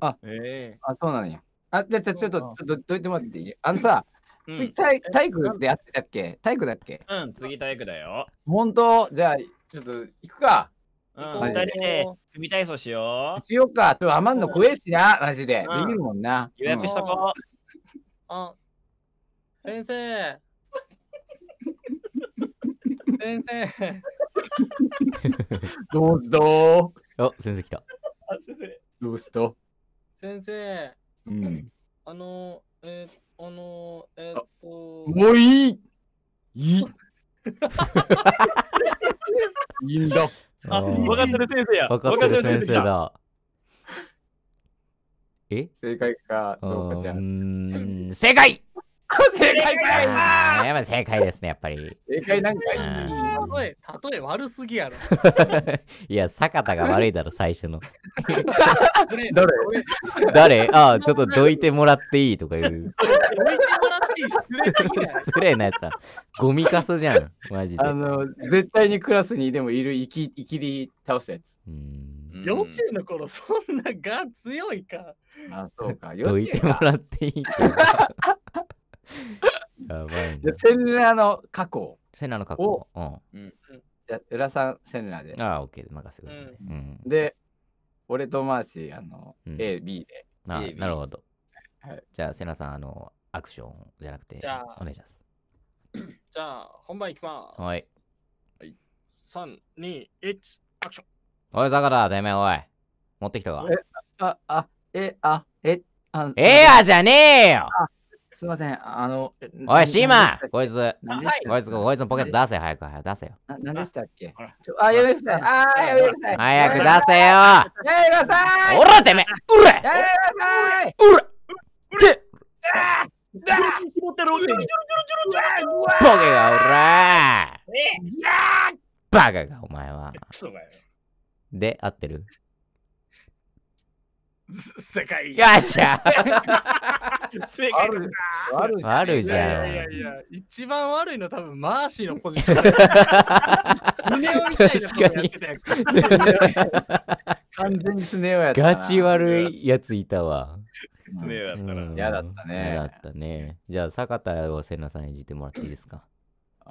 あ、ええー、あ、そうなんや。あ、じゃあ、ちょっと、ちょっと、どいてもらっていいあのさ、次体体育でやってたっけ体育だっけうん次体育だよ本当じゃあちょっと行くかうん、二人で組体操しよう。しようか。ちょっと余んの怖えしな、マジで。できるもんな。予約しとこう。あ、先生。先生。どうしたあ、先生来た。あ、先生。どうした先生。うん。あの、えー、あのー、えー、っと。もういいいいいいんだ。あ、分かってる先生や。分かってる先生だ。え正解かどうかじゃん。正解 正解かやっぱ正解ですね、やっぱり。正解なんかいい。え、例え悪すぎやろ。いや、坂田が悪いだろ、最初の。誰誰ああ、ちょっとどいてもらっていいとか言う。どいてもらっていい失礼失礼なやつだ。ゴミかすじゃん、マジで。あの、絶対にクラスにでもいる生きいきり倒したやつ。うん幼稚園の頃、そんなが強いか。あ、そうか。どいてもらっていいか。やばいね。全然あの過去セナの格好。うん。じゃ浦さん、セナで。ああ、ッケー、任せてください。で、俺とマーシー、あの、A、B で。あなるほど。はい、じゃあ、セナさん、あの、アクションじゃなくて、お願いします。じゃあ、本番いきます。はい。はい、3、2、1、アクション。おい、坂田、てめえ、おい。持ってきたか。え、あ、あ、え、あ、え、あ、えー、あじゃねえよ。あすいません。あの、おい、シーマンこいつ、こいつ、こいつのポケット出せ、早く、早く出せよ。な、なでしたっけあ、やめください。あ、やめくさい。早く出せよやめくださいおら、てめうれやめくさいうれうれてボがおらバカがお前は。で、合ってる世界。よっしゃ 世界ある。悪いじゃん。いやいやいや、一番悪いの多分マーシーのポジション。スネ夫完全にスネ夫やったガチ悪いやついたわ。スネ夫やったら。嫌、うん、だったね。嫌だったね。じゃあ、坂田を瀬名さん演じてもらっていいですか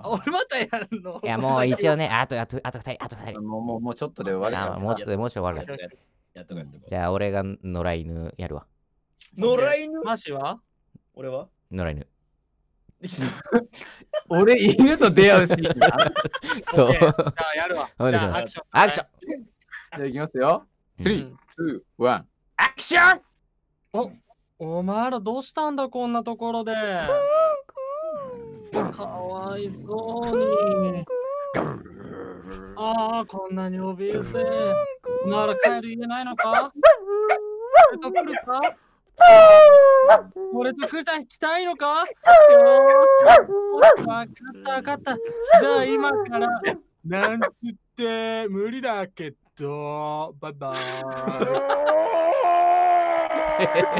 俺またやるのいやもう一応ね、あとあとあと二人、あと二人。もうもうもうちょっとで終わりもうちょっとでもうちょっと終わる。やっとやっとじゃあ、俺が野良犬やるわ。野良犬マシは俺は野良犬。俺、犬と出会う好き。そう。じゃあ、やるわ。じゃあ、します。アクション。アクション。じゃあ、いきますよ。3、2、1、アクションおお前らどうしたんだこんなところで。かわいそうに。ああ、こんなに怯えて。なら帰るんじゃないのか俺と来るか俺と来た来たいのか分かった分かった。じゃあ今から。なんつって無理だけど、バイバイ。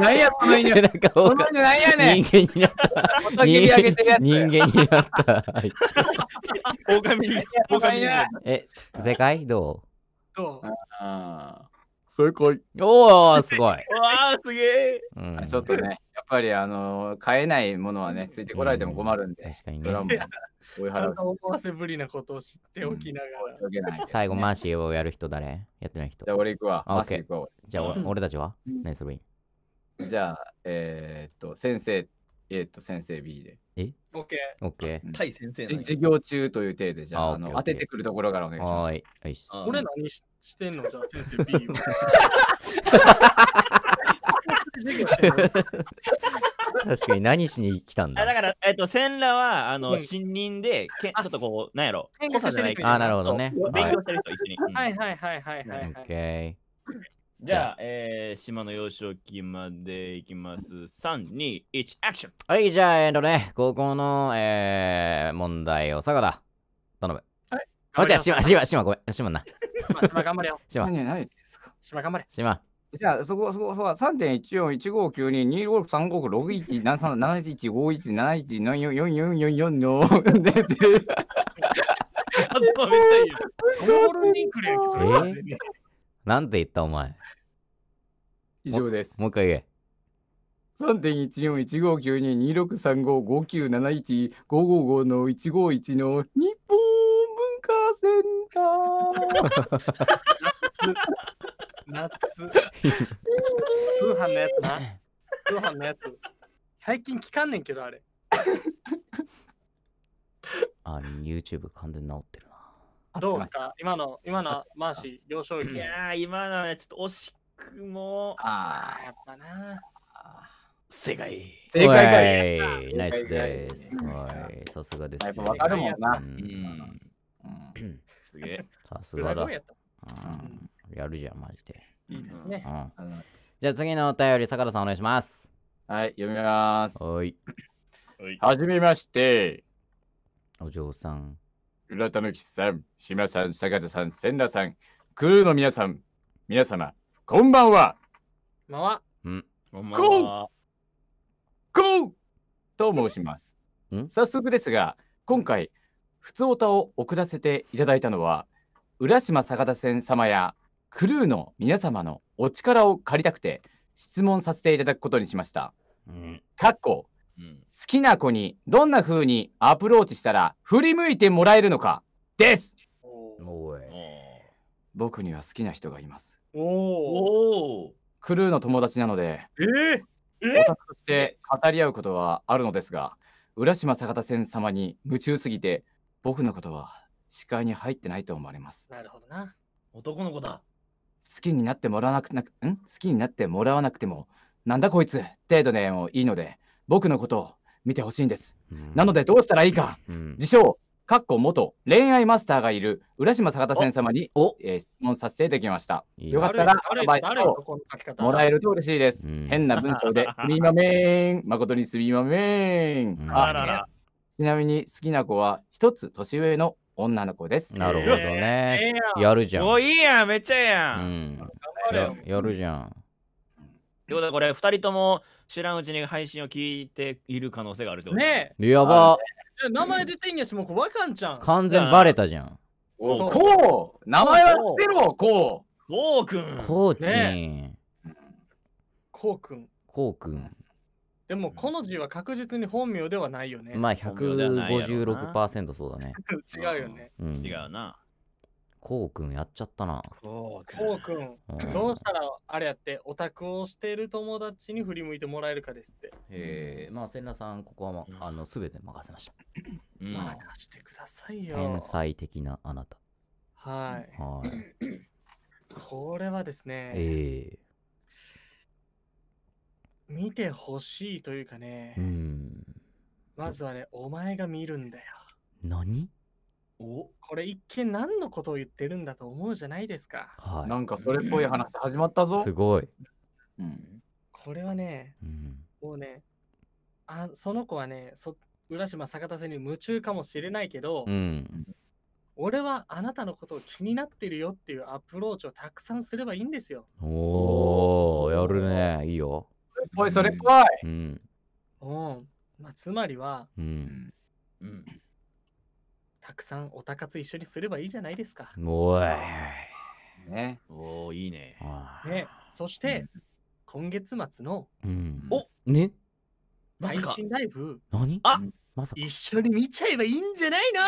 何やこの犬なんかこの犬何やねん人間になった人間になったあいつ狼え世界どうと。あそれ来い。おお、すごい。わあ、すげえ、うん、ちょっとね、やっぱりあの買えないものはね、ついてこられても困るんで。確かにね。それはもう、い払う。思わせぶりなことを知っておきながら。最後、マーシーをやる人誰やってない人。じゃあ、俺行くわ。あ、オッケー。じゃあ、俺たちは何するじゃあ、えっと、先生えっ、と、先生 B で。えオッケー。オッケー。対先生授業中という体で、じゃあ、の当ててくるところからお願いします。はい。俺何してんのじゃあ、先生 B 確かに何しに来たんだ。だから、えっ、と、と、千羅は、あの、新任で、けちょっとこう、なんやろ、濃さないあ、なるほどね。勉強してる人一緒に。はいはいはいはいはい。オッケー。じゃあ、えー、島の幼少期までいきます。3、2、1、アクションはい、じゃあ、えっ、ー、とね、高校の、えー、問題を、坂田、頼む。はい。じゃあ、島、島、島、ごめん、島な。島、頑張れよ。島。何、何ですか島、頑張れ。島。じゃあ、そこ、そこ、そこ、3 1 4 1 5 9 2二6 3 5 5 6 1 7 7 1 5 1 7 1 7四四四四四の、で、で、あとめっちゃいいよ。ゴールリンクレーんけ、それ。えなんて言ったお前。以上です。もう一回言え。一四一五九二二六三五五九七一五五五の一五一の日本文化センター夏。通販のやつな。通販のやつ。最近聞かんねんけど、あれ。あ、YouTube 完全に直ってる。どうですか今の、今のマーシー、幼少期。いやー、今のね、ちょっと惜しくも。ああ、やっぱな。正解。正解かい。ナイスです。はい、さすがです。やっぱわかるもんな。うん。すげえ。さすがだ。やるじゃん、マジで。いいですね。じゃあ次のお便り、坂田さんお願いします。はい、読みます。はい。はじめまして。お嬢さん。浦田の吉さん、島さん、坂田さん、千田さん、クルーの皆さん、皆様、こんばんは。こんばんは。うん。こんばんは。こうと申します。早速ですが、今回、普通歌を送らせていただいたのは、浦島坂田ん様やクルーの皆様のお力を借りたくて質問させていただくことにしました。うん、かっこ好きな子にどんな風にアプローチしたら振り向いてもらえるのかです僕には好きな人がいますおおクルーの友達なのでえー、えオタクとして語り合うことはあるのですが浦島坂田戦様に夢中すぎて僕のことは視界に入ってないと思われますなるほどな男の子だ好きになってもらわなくなくん好きになってもらわなくてもなんだこいつ程度でもいいので僕のことを見てほしいんです、うん、なのでどうしたらいいか、うん、自称かっこ元恋愛マスターがいる浦島坂田先様に、お、えー、質問させていきました。よかったらアドバイスをもらえると嬉しいです。うん、変な文章で すみまめん。誠にすみまめん。あららちなみに好きな子は一つ年上の女の子です。なるほどね。えー、やるじゃん。おいいやん、めっちゃやん。うん、やるじゃん。ということで、これ二人とも知らんうちに配信を聞いている可能性があるってことねやば。名前出てんやし、もうこわかんちゃん。完全バレたじゃん。おこう名前は捨てろ、こう。こうくん。こうちん。こうくん。こうくん。でもこの字は確実に本名ではないよね。まあ156%そうだね。違うよね。違うな。こうくんやっちゃったな。こうくん、どうしたらあれやってオタクをしてる友達に振り向いてもらえるかですって。ええー、まあ千奈さんここは、ま、あのすべて任せました。うん、任してくださいよ。天才的なあなた。はい。はい。これはですね。ええー、見てほしいというかね。うん。まずはね、お前が見るんだよ。何おこれ一見何のことを言ってるんだと思うじゃないですか。はい、なんかそれっぽい話始まったぞ。すごい。うん、これはね、うん、もうねあ、その子はね、そ浦島坂田さんに夢中かもしれないけど、うん、俺はあなたのことを気になってるよっていうアプローチをたくさんすればいいんですよ。おお、やるね、いいよ。それっぽい、それっぽい。うん。うんまあ、つまりは、うん、うんたくさんおたかつ一緒にすればいいじゃないですか。おい。ね。おお、いいね。ね、そして、うん、今月末の、うん、おね配信ライブ、何あ、まさか一緒に見ちゃえばいいんじゃないの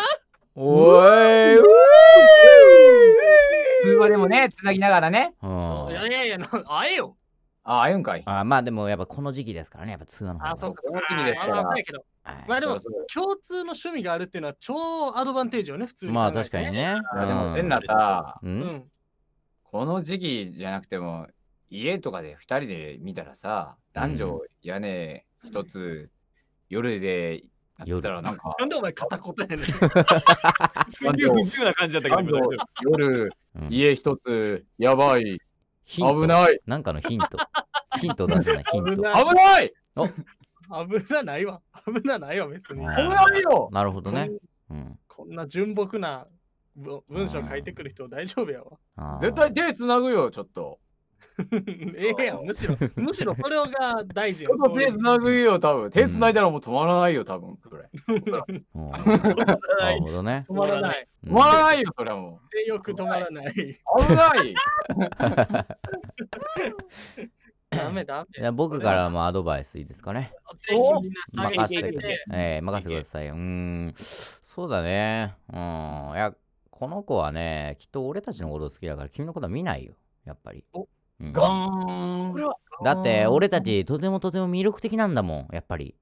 おい、う通話でもね、つなぎながらね。そういやいやいや、会えよ。あ、会えんかい。あまあでもやっぱこの時期ですからね、やっぱ通話の方が。あ、そうか、この時期ですから。まあまあ、けどまあでも共通の趣味があるっていうのは超アドバンテージよね普通に、まあ確かにね、うん、でも変なさ、うん、この時期じゃなくても家とかで2人で見たらさ男女屋根一つ、夜で何なんかでお前片言やねんすげえ不自由な感じだったけど夜、うん、家一つやばい危ないなんかのヒントヒント出せないヒント危ない危なないわ。危なないわ、別に。危ないよなるほどね。こんな純朴な文章書いてくる人大丈夫やわ。絶対手つなぐよ、ちょっと。ええやん、むしろ、むしろそれが大事よ。手つなぐよ、多分。手つないだらもう止まらないよ、多分、止まらない。止まらない。止まらないよ、それはもう。性欲止まらない。危ない ダメダメ。僕からもアドバイスいいですかね。任せてください。えー、任せてください。うん。そうだね。うん。いや、この子はね、きっと俺たちのこと好きだから、君のことは見ないよ。やっぱり。おうん、ガーンだって俺たちとてもとても魅力的なんだもんやっぱり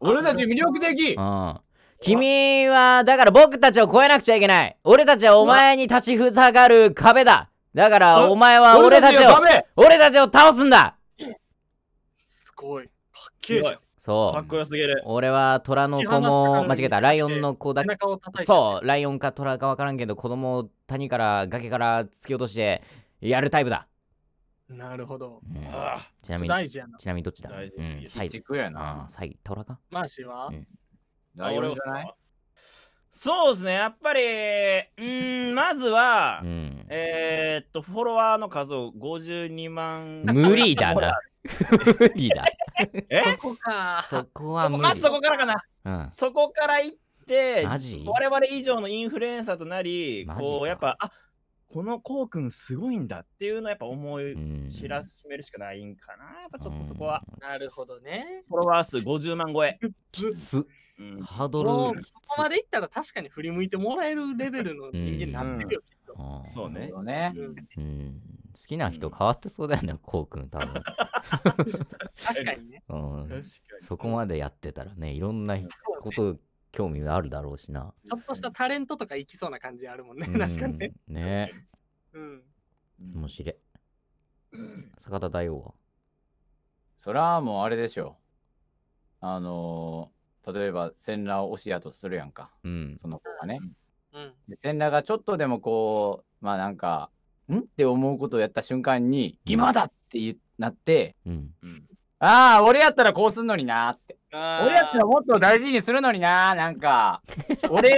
俺たち魅力的うん君はだから僕たちを超えなくちゃいけない俺たちはお前に立ちふさがる壁だだからお前は俺たちを俺たちを倒すんだごい。かっけえじゃん。そう。かっこよすぎる。俺は虎の子も、間違えた、ライオンの子だけ。そう、ライオンか虎かわからんけど、子供を谷から崖から突き落としてやるタイプだ。なるほど。ちなみに、ちなみにどっちだ、うん、サイズ。やな。サイ、虎かマシは、ライオンじゃないそうですね、やっぱり、うんまずは、うん、えっと、フォロワーの数を52万。無理だな。無理だ。えそこか。そこは無理。まずそこからかな。うん、そこから行って、マジ我々以上のインフルエンサーとなり、こうやっぱ、あこのこうくんすごいんだっていうのはやっぱ思い知らしめるしかないんかな。やっぱちょっとそこは。なるほどね。フォロワー数50万超え。うハードル。そこまでいったら確かに振り向いてもらえるレベルの人間になってるよ、きっと。そうね。好きな人変わってそうだよね、こうくん多分。確かにね。うん、そこまでやってたらね、いろんなこと、興味があるだろうしな。ちょっとしたタレントとか行きそうな感じあるもんね、うん、確かにね。ねえ。うん。面白い。坂田大王はそらもうあれでしょう。あのー、例えば全裸を推しやとするやんか、うん、その子がね。うん、全裸がちょっとでもこうまあなんかんって思うことをやった瞬間に、今だってなって、うん、ああ、俺やったらこうすんのになって。俺やったらもっと大事にするのにな、なんか。俺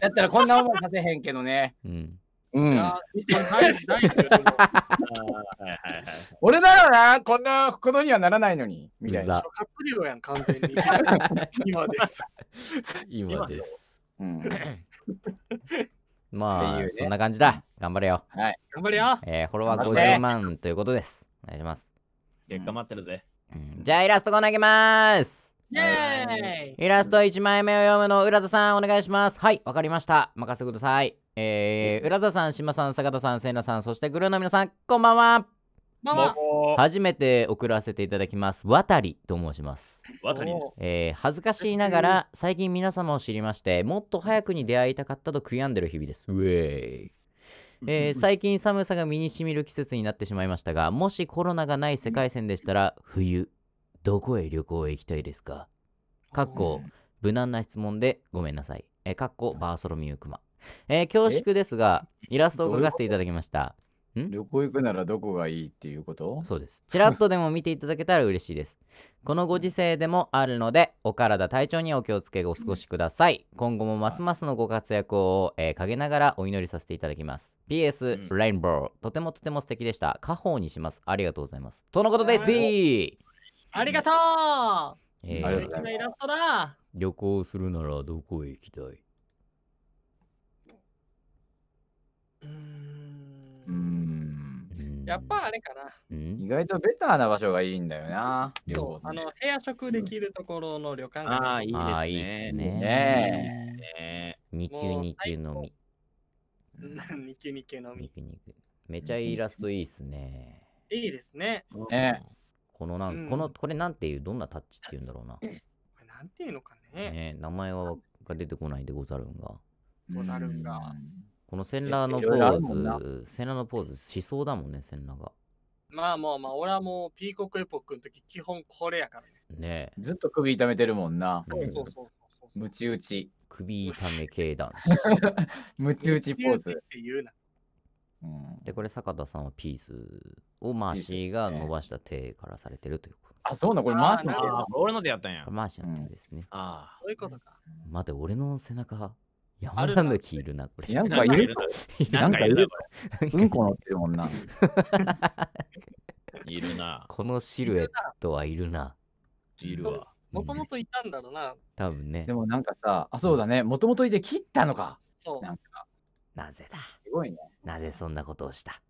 やったらこんな思いさせへんけどね。うんうん、俺ならな、こんなことにはならないのに、みたいな。活量やん、完全に。今です。今です。うん まあ、ね、そんな感じだ。頑張れよ。はい。頑張れよ。えー、フォロワー50万ということです。お願いします。結果待ってるぜ。じゃあ、イラストこーナーます。イェーイイラスト1枚目を読むの、浦田さん、お願いします。はい、わかりました。任せてください。えー、浦田さん、島さん、坂田さん、いなさん、そしてグルーの皆さん、こんばんは。初めて送らせていただきます渡りと申します渡りです、えー、恥ずかしいながら最近皆様を知りましてもっと早くに出会いたかったと悔やんでる日々ですウェイえー、最近寒さが身にしみる季節になってしまいましたがもしコロナがない世界線でしたら冬どこへ旅行へ行きたいですかかっこ無難な質問でごめんなさいえかっこバーソロミュークマえー、恐縮ですがイラストを描かせていただきました旅行行くならどこがいいっていうことそうです。ちらっとでも見ていただけたら嬉しいです。このご時世でもあるので、お体体調にお気をつけお過ごしください。今後もますますのご活躍を、えー、陰ながらお祈りさせていただきます。PS、うん、レインボー。とてもとても素敵でした。家宝にします。ありがとうございます。とのことです。ありがとう、えー、素敵なイラストだ旅行するならどこへ行きたいうんやっぱあれかな。意外とベターな場所がいいんだよな。そう、あの、部屋食できるところの旅館が、ね、あいいですね。ねえ。2級2級のみ。2級2級のみ。めちゃイラストいいですね。いいですね。ねこのなん、この、これなんていう、どんなタッチっていうんだろうな。これなんていうのかね。ね名前はが出てこないでござるんが。ござるんが。このセ戦乱のポーズ、セ戦乱のポーズしそうだもんね、セ戦乱が。まあもうまあ、俺はもうピーコックエポックの時、基本これやからね。ねずっと首痛めてるもんな。そうそうそうそうむち打ち。首痛め系男子。ム チ打ちポーズ。って言うな。で、これ坂田さんはピースをマーシーが伸ばした手からされてるということ。あ、そうなこれマーシーの俺のでやったんや。マーシーの手ですね。ああ。そういうことか。待って、俺の背中山狸いるな、これ。なんかいるなんかいるうんこ乗ってるもんな。いるな。このシルエットはいるな。いるわ。もともといたんだろうな。多分ね。でもなんかさ、あ、そうだね。もともといて切ったのか。そう。なんかなぜだ。すごいね。なぜそんなことをした。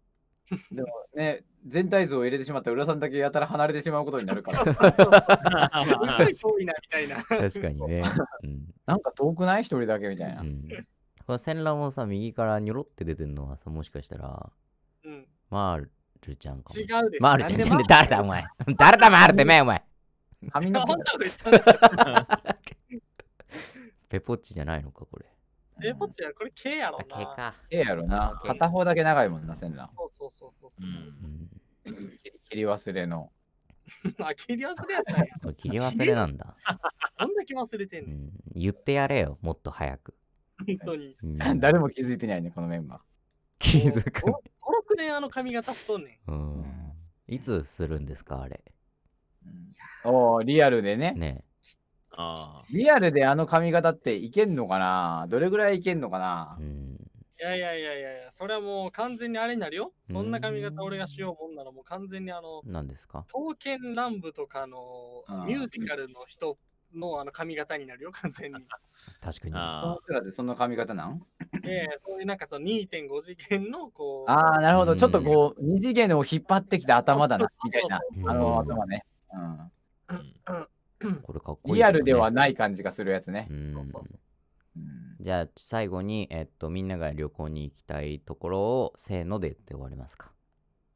でもね、全体像を入れてしまった浦さんだけやたら離れてしまうことになるから。確かにね。うん、なんか遠くない一人だけみたいな。うん、この戦乱もさ、右からニョロって出てるのはさ、もしかしたら、うん、マールちゃんかも。違うでマールちゃんじ誰だお前。誰だマールってめえお前。髪の毛。ペポッチじゃないのかこれ。え、ポッチやろこれ K やろな。K か。K やろな。片方だけ長いもんな、せんな。そうそうそうそうそうそう。切り忘れの。あ、切り忘れやったんや。切り忘れなんだ。どんだけ忘れてんの、言ってやれよ、もっと早く。本当に。誰も気づいてないね、このメンバー。気づく。5、6年あの髪型しとんねん。うん。いつするんですか、あれ。おお、リアルでね。ね。リアルであの髪型っていけんのかなどれぐらいいけんのかな、うんいやいやいやいや、それはもう完全にあれになるよ。そんな髪型俺がしようもんならもう完全にあの、何ですか刀剣乱舞とかのミュージカルの人のあの髪型になるよ、完全に。確かに。その人らでそんな髪型なん ええ、そういうなんかその2.5次元のこう。ああ、なるほど。ちょっとこう、2次元を引っ張ってきた頭だな、みたいな、あの頭ね。うん。これかっこいい、ね、リアルではない感じがするやつね。うそうそうじゃあ最後に、えっと、みんなが旅行に行きたいところをせーのでって終わりますか。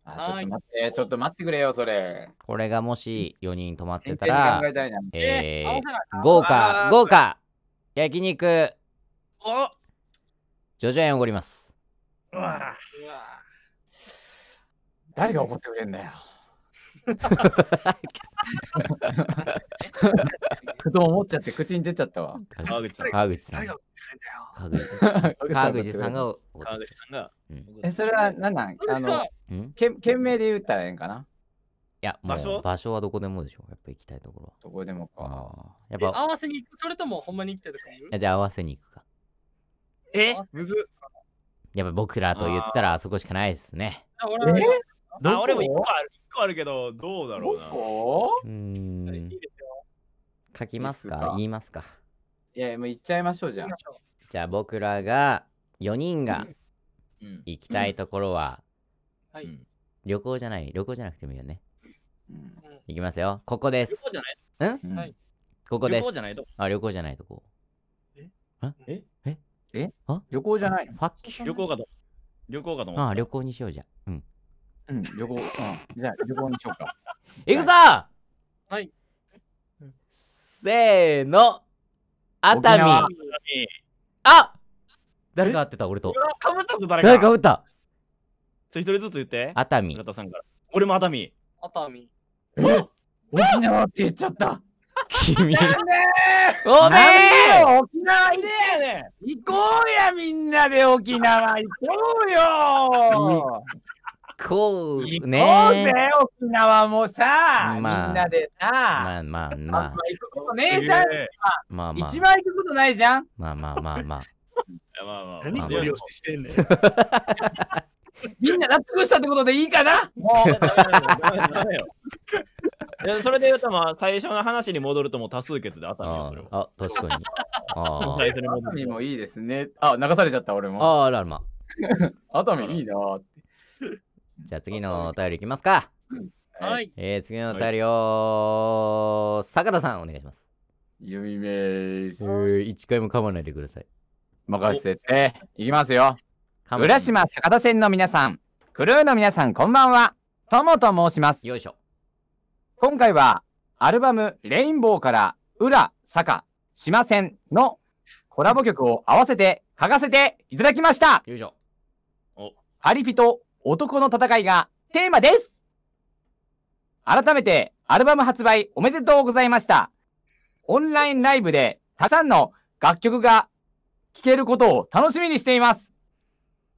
あちょっと待って、ちょっと待ってくれよ、それ。これがもし4人泊まってたら、えー、豪華、豪華焼肉おジョジョ園おごります。うわ誰が怒ってくれんだよ。ふと思っちゃって口に出ちゃったわ。川口さん。川口さん。川口さんが。川口さんが。え、それは何なんあの、け県名で言ったらええんかないや、場所場所はどこでもでしょ。やっぱ行きたいところどこでもか。やっぱ合わせに行くそれともほんまに行きたいとこいじゃあ合わせに行くか。えむずやっぱ僕らと言ったらあそこしかないですね。俺も1個ある。個あるけど、どうだろうな。うん。書きますか言いますかいや、もう言っちゃいましょうじゃん。じゃあ僕らが、4人が行きたいところは、うんうん、旅行じゃない、旅行じゃなくてもいいよね。うん、行きますよ。ここです。ん、はい、ここです。あ、旅行じゃないとこ。ええええあ旅行じゃないファッキ旅行かと。旅行かと思った。あ、旅行にしようじゃ。うん。うん、旅行、うん、じゃあ旅行にしようか。行くぞはい。せーの、熱海。あ誰が合ってた俺と。かぶったぞ、誰か。誰かぶった。ちょ、一人ずつ言って。熱海。俺も熱海。熱海。え沖縄って言っちゃった。君。なんでおめえ沖縄行やね行こうや、みんなで沖縄行こうよこうね。行こうぜ、沖縄もさ、まあ、みんなでさ。まあまあまあ。行くことねえじゃん。まあまあ。一番行くことないじゃん。まあまあまあまあ。まあまあ。何ご了承してんねん。みんな納得したってことでいいかなもうダメよ。それで言うと、まあ、最初の話に戻るともう多数決で熱海る。あ、確かに。あ熱海もいいですね。あ、流されちゃった俺も。あ、あらま。熱海いいなって。じゃあ次のお便りいきますか。はい。えー、次のお便りを、はい、坂田さんお願いします。読みめーす。一回も噛まないでください。任せて、いきますよ。浦島坂田線の皆さん、クルーの皆さん、こんばんは。ともと申します。よいしょ。今回は、アルバム、レインボーから、浦、坂、島線のコラボ曲を合わせて書かせていただきました。よいしょ。パリピと男の戦いがテーマです改めてアルバム発売おめでとうございました。オンラインライブでたくさんの楽曲が聴けることを楽しみにしています。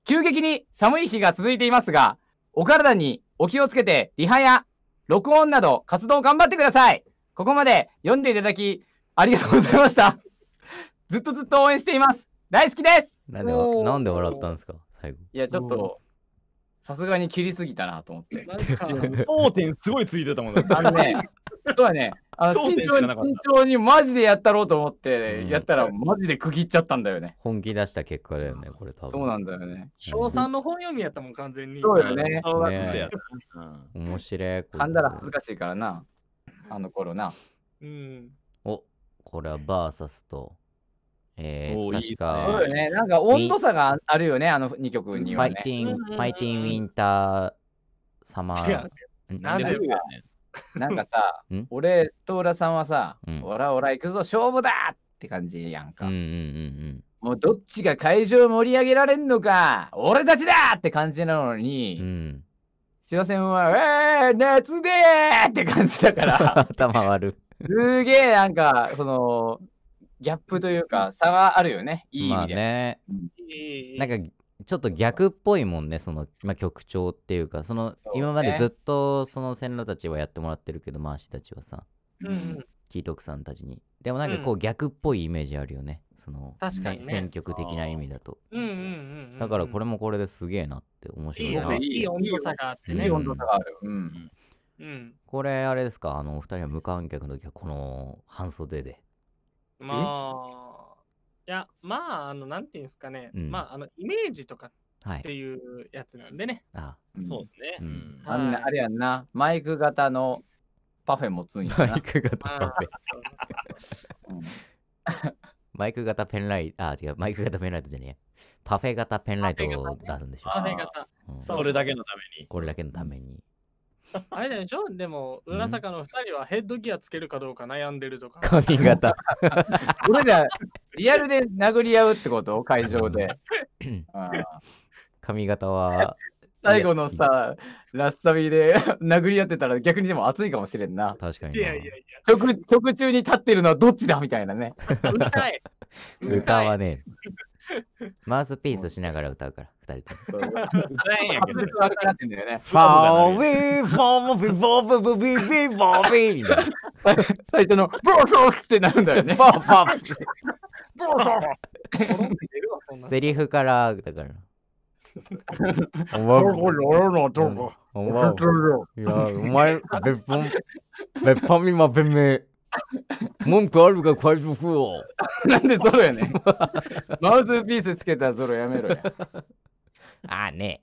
急激に寒い日が続いていますが、お体にお気をつけてリハや録音など活動を頑張ってください。ここまで読んでいただきありがとうございました。ずっとずっと応援しています。大好きです。なんでなんで笑ったんですか最後。いや、ちょっと。さすがに切りすぎたなと思って。当店すごいついてたもんね。あのね、そうだね、あの慎重に慎重にマジでやったろうと思って、やったらマジで区切っちゃったんだよね。うん、本気出した結果だよね、これ多分。そうなんだよね。小んの本読みやったもん、完全に。そうよね。小学生やった。ね、うん、面白い。噛んだら恥ずかしいからな、あの頃な。うん。お、これはバーサスと。えー、確かそうよね。なんか温度差があるよね、あの2曲には、ね。ファイティング、ファイティングウィンターサマー。なぜなんかさ、俺と浦さんはさ、オラオラ行くぞ、勝負だって感じやんか。もうどっちが会場盛り上げられんのか、俺たちだって感じなのに、うん、千代は、えー、夏でーって感じだから。頭悪。すげえなんか、その、ギャップというか差はあるよねいい意味で、まあね、なんかちょっと逆っぽいもんねその、まあ、曲調っていうかその今までずっとその線路たちはやってもらってるけど回したちはさ、うん、キートクさんたちにでもなんかこう逆っぽいイメージあるよねその確かに、ね、選曲的な意味だと、うんうんうんだからこれもこれですげえなって面白いな、ね、いい温度差があってね、うん、温度差がある、うんうん、これあれですかあのお二人は無観客の時はこの半袖でまあ、いや、まあ、あの、なんていうんですかね、うん、まあ、あの、イメージとかっていうやつなんでね。はい、あそうですね。うん、あんな、あれやんな、マイク型のパフェ持つんやな。マイク型パフェ。マイク型ペンライト、あ、違う、マイク型ペンライトじゃねえ。パフェ型ペンライトを出すんでしょ。パフェ型。それだけのために。これだけのために。あれでしょでも、裏坂の2人はヘッドギアつけるかどうか悩んでるとか。髪型。俺ら、リアルで殴り合うってこと会場で。髪型は。最後のさ、ラッサビで殴り合ってたら逆にでも熱いかもしれんな。確かに。いやいやいや曲。曲中に立ってるのはどっちだみたいなね。歌え。歌はね。マウスピースしながら歌うから、二人とも。歌えんやけど。ずーと悪ーなーてんだよね。ファーウィー、フォーービフォーービビビビフォービーみたいな。最初の、ビーフォーってなるんだよね。ボーフォーって。ボーフォービーフからだかーお前、俺のとーお前、お前、別ー別班今、弁明。文句あるか海賊王。なんでゾロやねん。マウスピースつけたらゾロやめろや。ああね。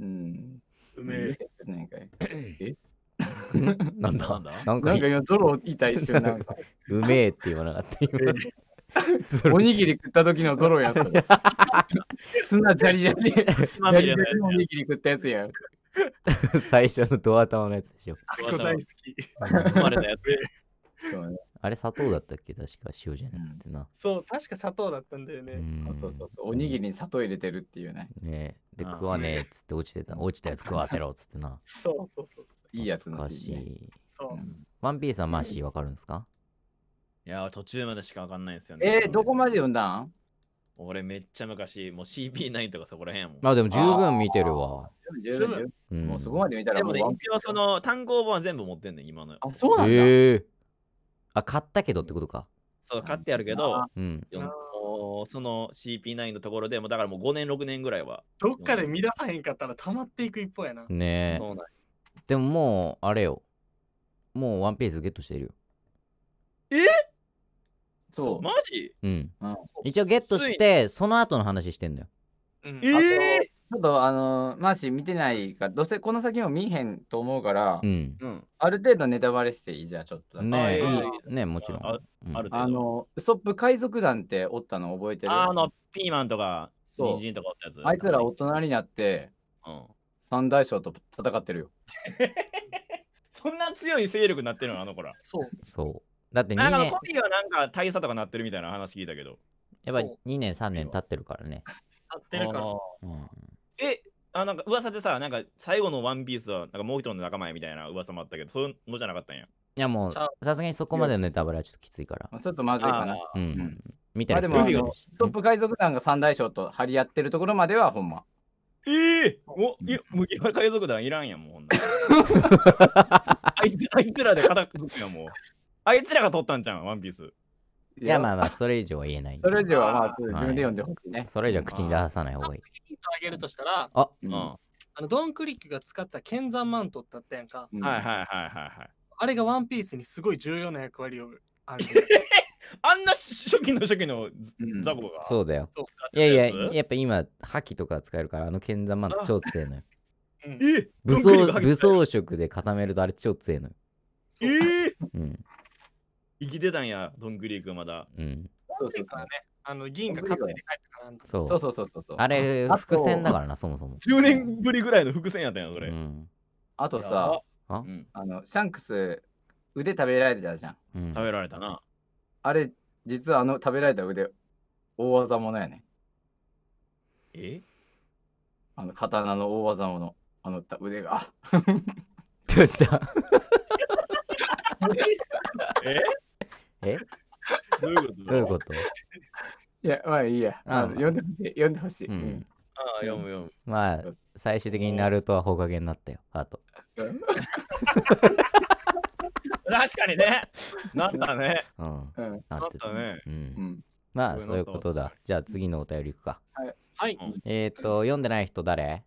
うん。うめえ。なんかえなんだなんかなんか今ゾロいたいしなんうめえって言わなかった。おにぎり食った時のゾロや つ。なじゃりじゃり。じゃりじゃりおにぎり食ったやつや。最初のドア頭のやつでしょ。ドア頭大好き。生まれたやつ。そうね。あれ砂糖だったっけ確か塩じゃなくてな。そう、確か砂糖だったんだよね。うそうそうそうおにぎりに砂糖入れてるっていうね。ねえで、食わねえっつって落ちてた。落ちたやつ食わせろっつってな。そうそうそう。いいやつなしそう。ワンピースはマーシーわかるんですかいや途中までしかわかんないですよね。えどこまで読んだん俺めっちゃ昔、もう CP9 とかそこら辺もん。まあでも十分見てるわ。十分もうそこまで見たらでもね、ン一応その単行本は全部持ってんね今の。あ、そうなんだ。ええあ、買ったけどってことか。そう、買ってやるけど、うん、その CP9 のところでもだからもう5年、6年ぐらいは。どっかで見出さへんかったら溜まっていく一方やな。ねえ。そうなんでももう、あれよ。もうワンピースゲットしてるよ。えそう。マジうん。一応ゲットして、その後の話してんだよ。うん、ええちょっとあのマーシー見てないから、どうせこの先も見えへんと思うから、うん。うん。ある程度ネタバレしていいじゃあちょっと。ねえあいねもちろん。ああるあ程度。の、ウソップ海賊団っておったの覚えてるああの、ピーマンとか、そう人参とかおったやつ。あいつら大人になって、うん。三大将と戦ってるよ。そんな強い勢力になってるのあの子ら。そう。そう。だってなん2か年コ、ピーはなんか大佐とかなってるみたいな話聞いたけど。やっぱり2年3年経ってるからね。経ってるから。うん。えあなんか噂でさなんか最後のワンピースはなんかもう一人の仲間やみたいな噂もあったけどそういうのじゃなかったんやいやもうさすがにそこまでのネタバレはちょっときついからちょっとまずいかなうん、うん、みたいなでもストップ海賊団が三大将と張り合ってるところまではほんまええー、おいや麦わ海賊団いらんやもん あいつあいつらで肩くずやもうあいつらが取ったんじゃんワンピースいやまあまあそれ以上は言えないそれ以上はまあ自分で読んでほしいね、はい、それ以上は口に出さない方がいいあげるとしたら、あ、うん、あのドンクリックが使った剣山マントってったやんか。はいはいはいはいはい。あれがワンピースにすごい重要な役割をある。あんな初期の初期のザボが、そうだよ。いやいや、やっぱ今、覇気とか使えるから、あの剣山マント超強いのよ。え武装武装色で固めるとあれ超強いのよ。えー、うん。生きてたんや、ドングリークまだ。うん。そうそうそうあの議員が担いで帰ったからそうそうそうそうそうそう。あれ、伏線だからな、そもそも。10年ぶりぐらいの伏線やったんや、それ。うん。あとさ、あうん、あの、シャンクス、腕食べられてたじゃん。うん食べられたな。あれ、実はあの食べられた腕、大技ものやね。えあの、刀の大技もの。あの腕が。どうした ええどういうことどういうこといや、まあいいや。あ読んでほしい。読んでほしい。うんああ、読む読む。まあ、最終的にナルトは放課後になったよ、あと。確かにね。なったね。うん。うん。なったね。ううん。まあ、そういうことだ。じゃあ次のお便りいくか。はい。えっ、ー、と、読んでない人誰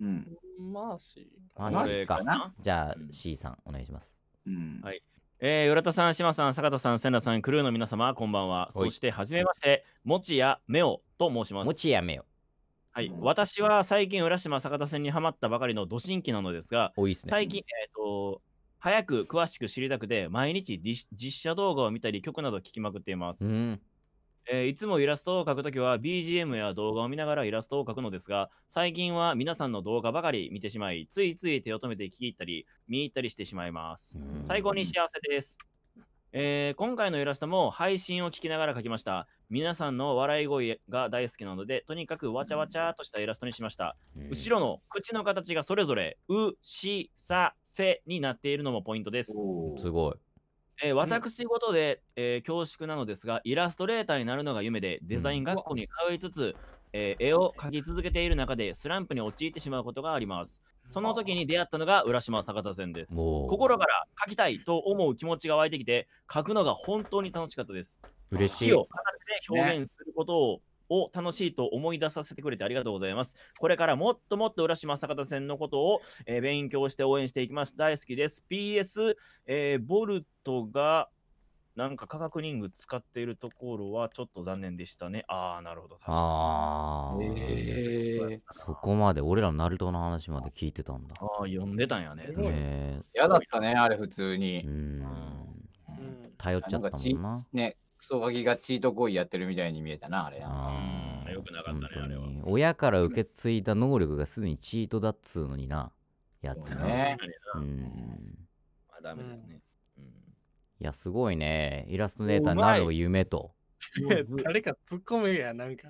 うん。マーシー。マーかーかじゃあ C さん、お願いします。うん。はいえー、浦田さん、島さん、坂田さん、千田さん、クルーの皆様、こんばんは。そして、はじめまして、もちやめおと申します。もちやめお。はい、私は最近、浦島坂田線にはまったばかりのど神器なのですが、いすね、最近、えーと、早く詳しく知りたくて、毎日実写動画を見たり、曲など聴きまくっています。うんえーいつもイラストを描くときは BGM や動画を見ながらイラストを描くのですが、最近は皆さんの動画ばかり見てしまい、ついつい手を止めて聞き入ったり、見入ったりしてしまいます。最高に幸せです。えー今回のイラストも配信を聞きながら描きました。皆さんの笑い声が大好きなので、とにかくわちゃわちゃーとしたイラストにしました。後ろの口の形がそれぞれ、う、し、さ、せになっているのもポイントです。すごい。えー、私事で、えー、恐縮なのですが、イラストレーターになるのが夢で、デザイン学校に通いつつ、えー、絵を描き続けている中でスランプに陥ってしまうことがあります。その時に出会ったのが浦島坂田線です。心から描きたいと思う気持ちが湧いてきて、描くのが本当に楽しかったです。嬉しい。を形で表現することを、ねを楽しいと思い出させてくれてありがとうございます。これからもっともっと浦島坂田線のことを、えー、勉強して応援していきます。大好きです。PS、えー、ボルトがなんか価格リング使っているところはちょっと残念でしたね。ああ、なるほど。確かにああ、えー、そこまで俺らのナルトの話まで聞いてたんだ。ああ、読んでたんやね。ね嫌だったね、あれ普通に。うん。頼っちゃったもんな。ね、クソガキがチート行為やってるみたいに見えたな、あれ。あよくなかったね、あれは。親から受け継いだ能力がすでにチートだっつうのにな、やつね。うん。まあ、ダメですね。うん、いや、すごいね。イラストレーターになる夢と。誰か突っ込めや、なんか。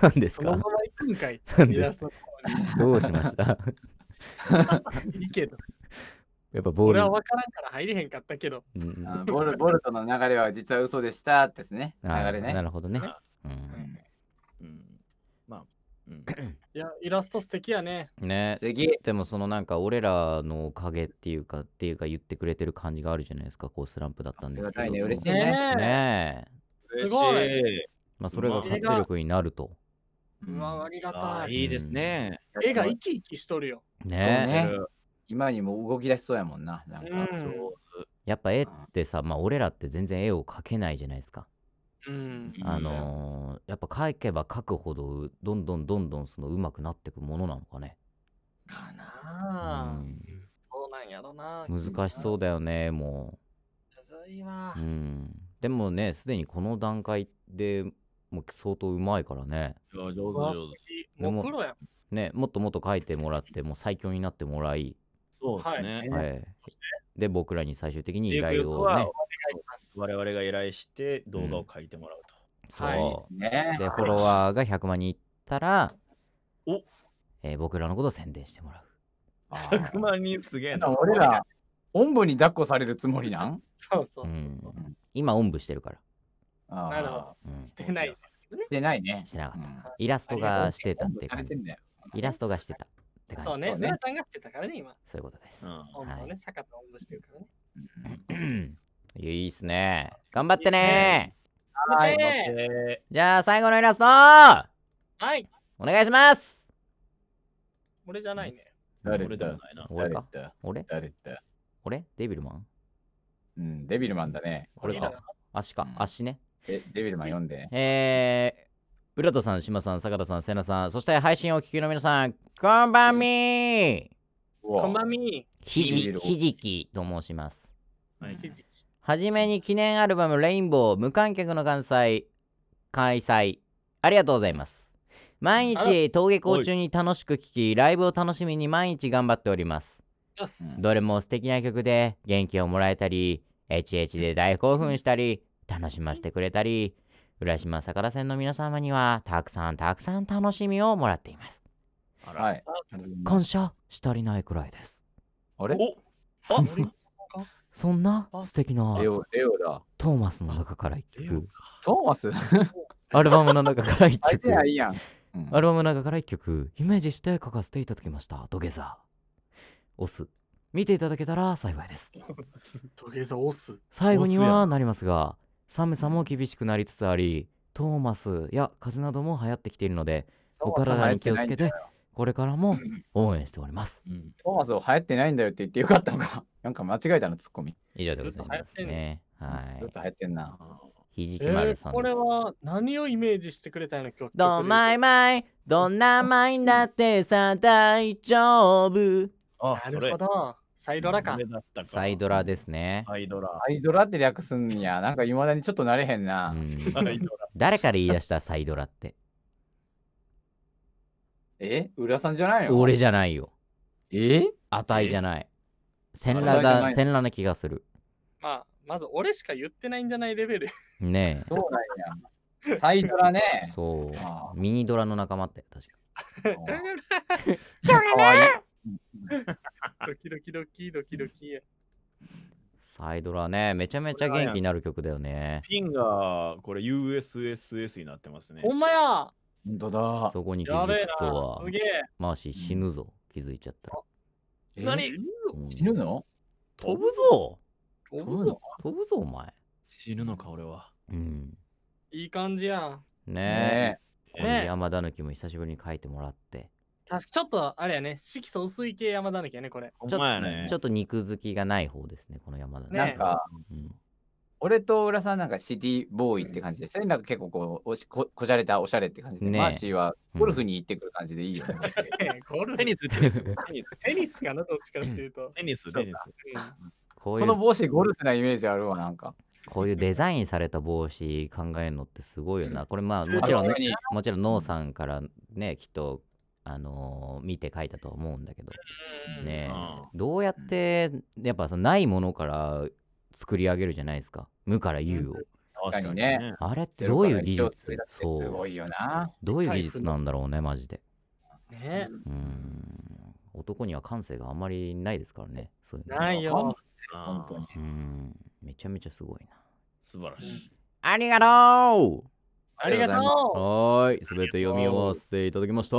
何ですか何ですかどうしました いいけど。やっぱボール。俺は分からんから入れへんかったけど。うん、あボル ボルとの流れは実は嘘でしたですね。流れね。なるほどね。うん。うん、まあ。うん、いや、イラスト素敵やね。ね。でもそのなんか俺らの影っていうかっていうか言ってくれてる感じがあるじゃないですか。こうスランプだったんですけど。ね、嬉しいね。ねえ。すごい。まあそれが活力になると。うわ、ありがたい。いいですね。絵が生き生きしとるよ。ねえ。今にも動き出しそうやもんな。なんか、うん、やっぱ絵ってさ、まあ、俺らって全然絵を描けないじゃないですか。うん、あのー、やっぱ描けば描くほどどんどんどんどんその上手くなってくものなのかね。かなあ、うん、うなんやろな。難しそうだよねもう。むずいわ。うん。でもねすでにこの段階でもう相当うまいからね。いや上手上手。もうプロやねもっともっと描いてもらってもう最強になってもらい。そうですね。はい。で、僕らに最終的に依頼をね。我々が依頼して動画を書いてもらうと。そう。で、フォロワーが100万人いったら、おえ僕らのことを宣伝してもらう。100万人すげえな。俺ら、おんぶに抱っこされるつもりなんそうそうそう今、おんぶしてるから。なるほど。してないですけどね。してないね。してなかった。イラストがしてたって感じ。イラストがしてた。って感じですね。そうね、がしてたからね、今。そういうことです。うん、ね、坂田してるからね。いいっすね。頑張ってねはい。じゃあ、最後のイラストはい。お願いします俺じゃないね。誰俺俺か俺誰だ俺デビルマンうん、デビルマンだね。俺れか。足か。足ね。デビルマン読んで。えー、浦田さん、島さん、坂田さん、瀬名さん、そして配信をお聞きの皆さん、こんばんみーこんばんみーひじひじきと申します。はい、はじめに記念アルバム「レインボー無観客の関西」開催ありがとうございます。毎日登下校中に楽しく聴き、ライブを楽しみに毎日頑張っております。どれも素敵な曲で元気をもらえたり、HH で大興奮したり、楽しませてくれたり、浦島坂田線の皆様にはたくさんたくさん楽しみをもらっています。はい。感謝したりないくらいです。あれおあ そんな素敵なレオレオだトーマスの中から一曲。トーマス アルバムの中から一曲。いいやん、アルバムの中から一曲、イメージして書かせていただきました。土下座。押す。見ていただけたら幸いです。土下座押す。最後にはなりますが、寒さも厳しくなりつつあり、トーマスや風邪なども流行ってきているので、お体に気をつけて、これからも応援しております。うんトーマスを流行ってないんだよって言ってよかったのか。なんか間違えたのツッコミ。以上でございますね。はずっと流行ってんな。ひじきまるさーんこれは何をイメージしてくれたの曲どんまいまい、どんなまいだってさ大丈夫。あなそるれほど。サイドラか。サイドラですね。サイドラ。サイドラって略すんや。なんかいまだにちょっと慣れへんな。誰から言い出したサイドラって。え浦さんじゃないの俺じゃないよ。えあたいじゃない。センラだ、センラな気がする。まあ、まず俺しか言ってないんじゃないレベル。ねえ。そうなんや。サイドラね。そう。ミニドラの仲間って、確か。ドラドラ。ド ラドキドキドキドキドキ。サイドラね、めちゃめちゃ元気になる曲だよね。ピンが、これ USSS になってますね。ほんまやどだそこに気づくとは、マーシー死ぬぞ、気づいちゃったら。えー、何、うん、死ぬの飛ぶぞ飛ぶぞ飛ぶぞ、お前。死ぬのか、俺は。うん。いい感じやん。ねえ。ね山田の木も久しぶりに書いてもらって。確かちょっとあれやね、色素薄い系山だらけね、これ。ちょ,、ね、ちょっと肉付きがない方ですね、この山田、ね、なんか、うん、俺と浦さんなんかシティボーイって感じでしたなんか結構こうおしこ、こじゃれたおしゃれって感じで、マーシーはゴルフに行ってくる感じでいいよね。ゴルフテニス、テニス。テニスかな、どっちかっていうと。テニス、テニス。この帽子ゴルフなイメージあるわ、なんか。こういうデザインされた帽子考えるのってすごいよな。これまあもちろん、もちろんノーさんからね、きっとあのー、見て書いたと思うんだけど、ね、どうやってやっぱそのないものから作り上げるじゃないですか無から有を。確かにね。あれってどういう技術そう。どういう技術なんだろうね、マジで。ね。うん。男には感性があんまりないですからね。そういうないよ。本当に。うん。めちゃめちゃすごいな。素晴らしい。ありがとうありがとうはい、すべて読み終わらせていただきました。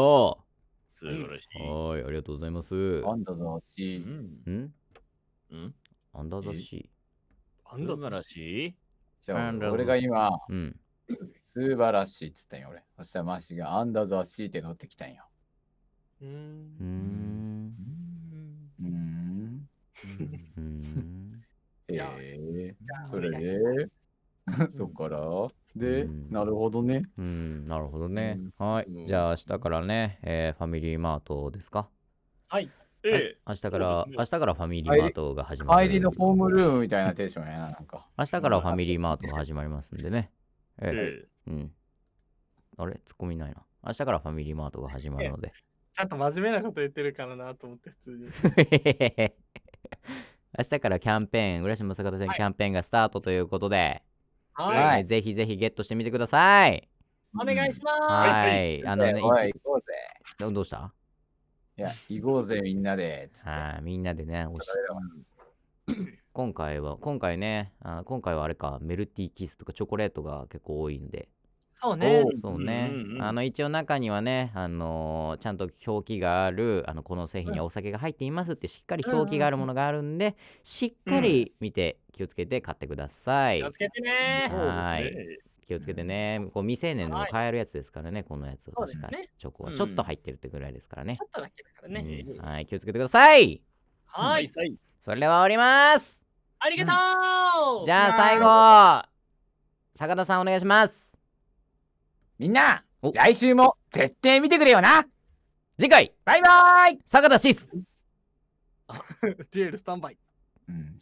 素晴らしい。はい、ありがとうございます。アンダザーシー。うん。うんアンダザーシー。アンダザーシーじゃあ、俺が今、うん。素晴らしいっつったんよ、俺。そしたらマシがアンダザーシーって乗ってきたんよ。うん。うん。うん。ええそれで、そっから、で、なるほどね。うん、なるほどね。はい、じゃあ明日からね、えファミリーマートですかはい。ええ。はい、明日から、ね、明日からファミリーマートが始まる。帰りのホームルームみたいなテンションやな、なんか。明日からファミリーマートが始まりますんでね。えー、えー、うん。あれツッコミないな。明日からファミリーマートが始まるので。ちゃんと真面目なこと言ってるからなと思って普通に。明日からキャンペーン、浦島坂田さキャンペーンがスタートということで。はいはい、ぜひぜひゲットしてみてください。お願いします。はい、あのね、行こうぜ。どうしたいや、行こうぜ、みんなで。はい、みんなでね、今回は、今回ねあ、今回はあれか、メルティーキスとかチョコレートが結構多いんで、そうね。そうね。うんうんあの一応中にはね、あのーちゃんと表記があるあのこの製品にはお酒が入っていますってしっかり表記があるものがあるんで、しっかり見て気をつけて買ってください。気をつけてね。はい気をつけてね、こう未成年の変買えるやつですからね、このやつは確かねチョコはちょっと入ってるってぐらいですからねち。ょっとだけだからね。うんはい、気をつけてください。はいい。。それでは終わります。ありがとうじゃあ最後、坂田さんお願いします。みんな来週も絶対見てくれよな次回バイバーイ坂田シス デュエルスタンバイ、うん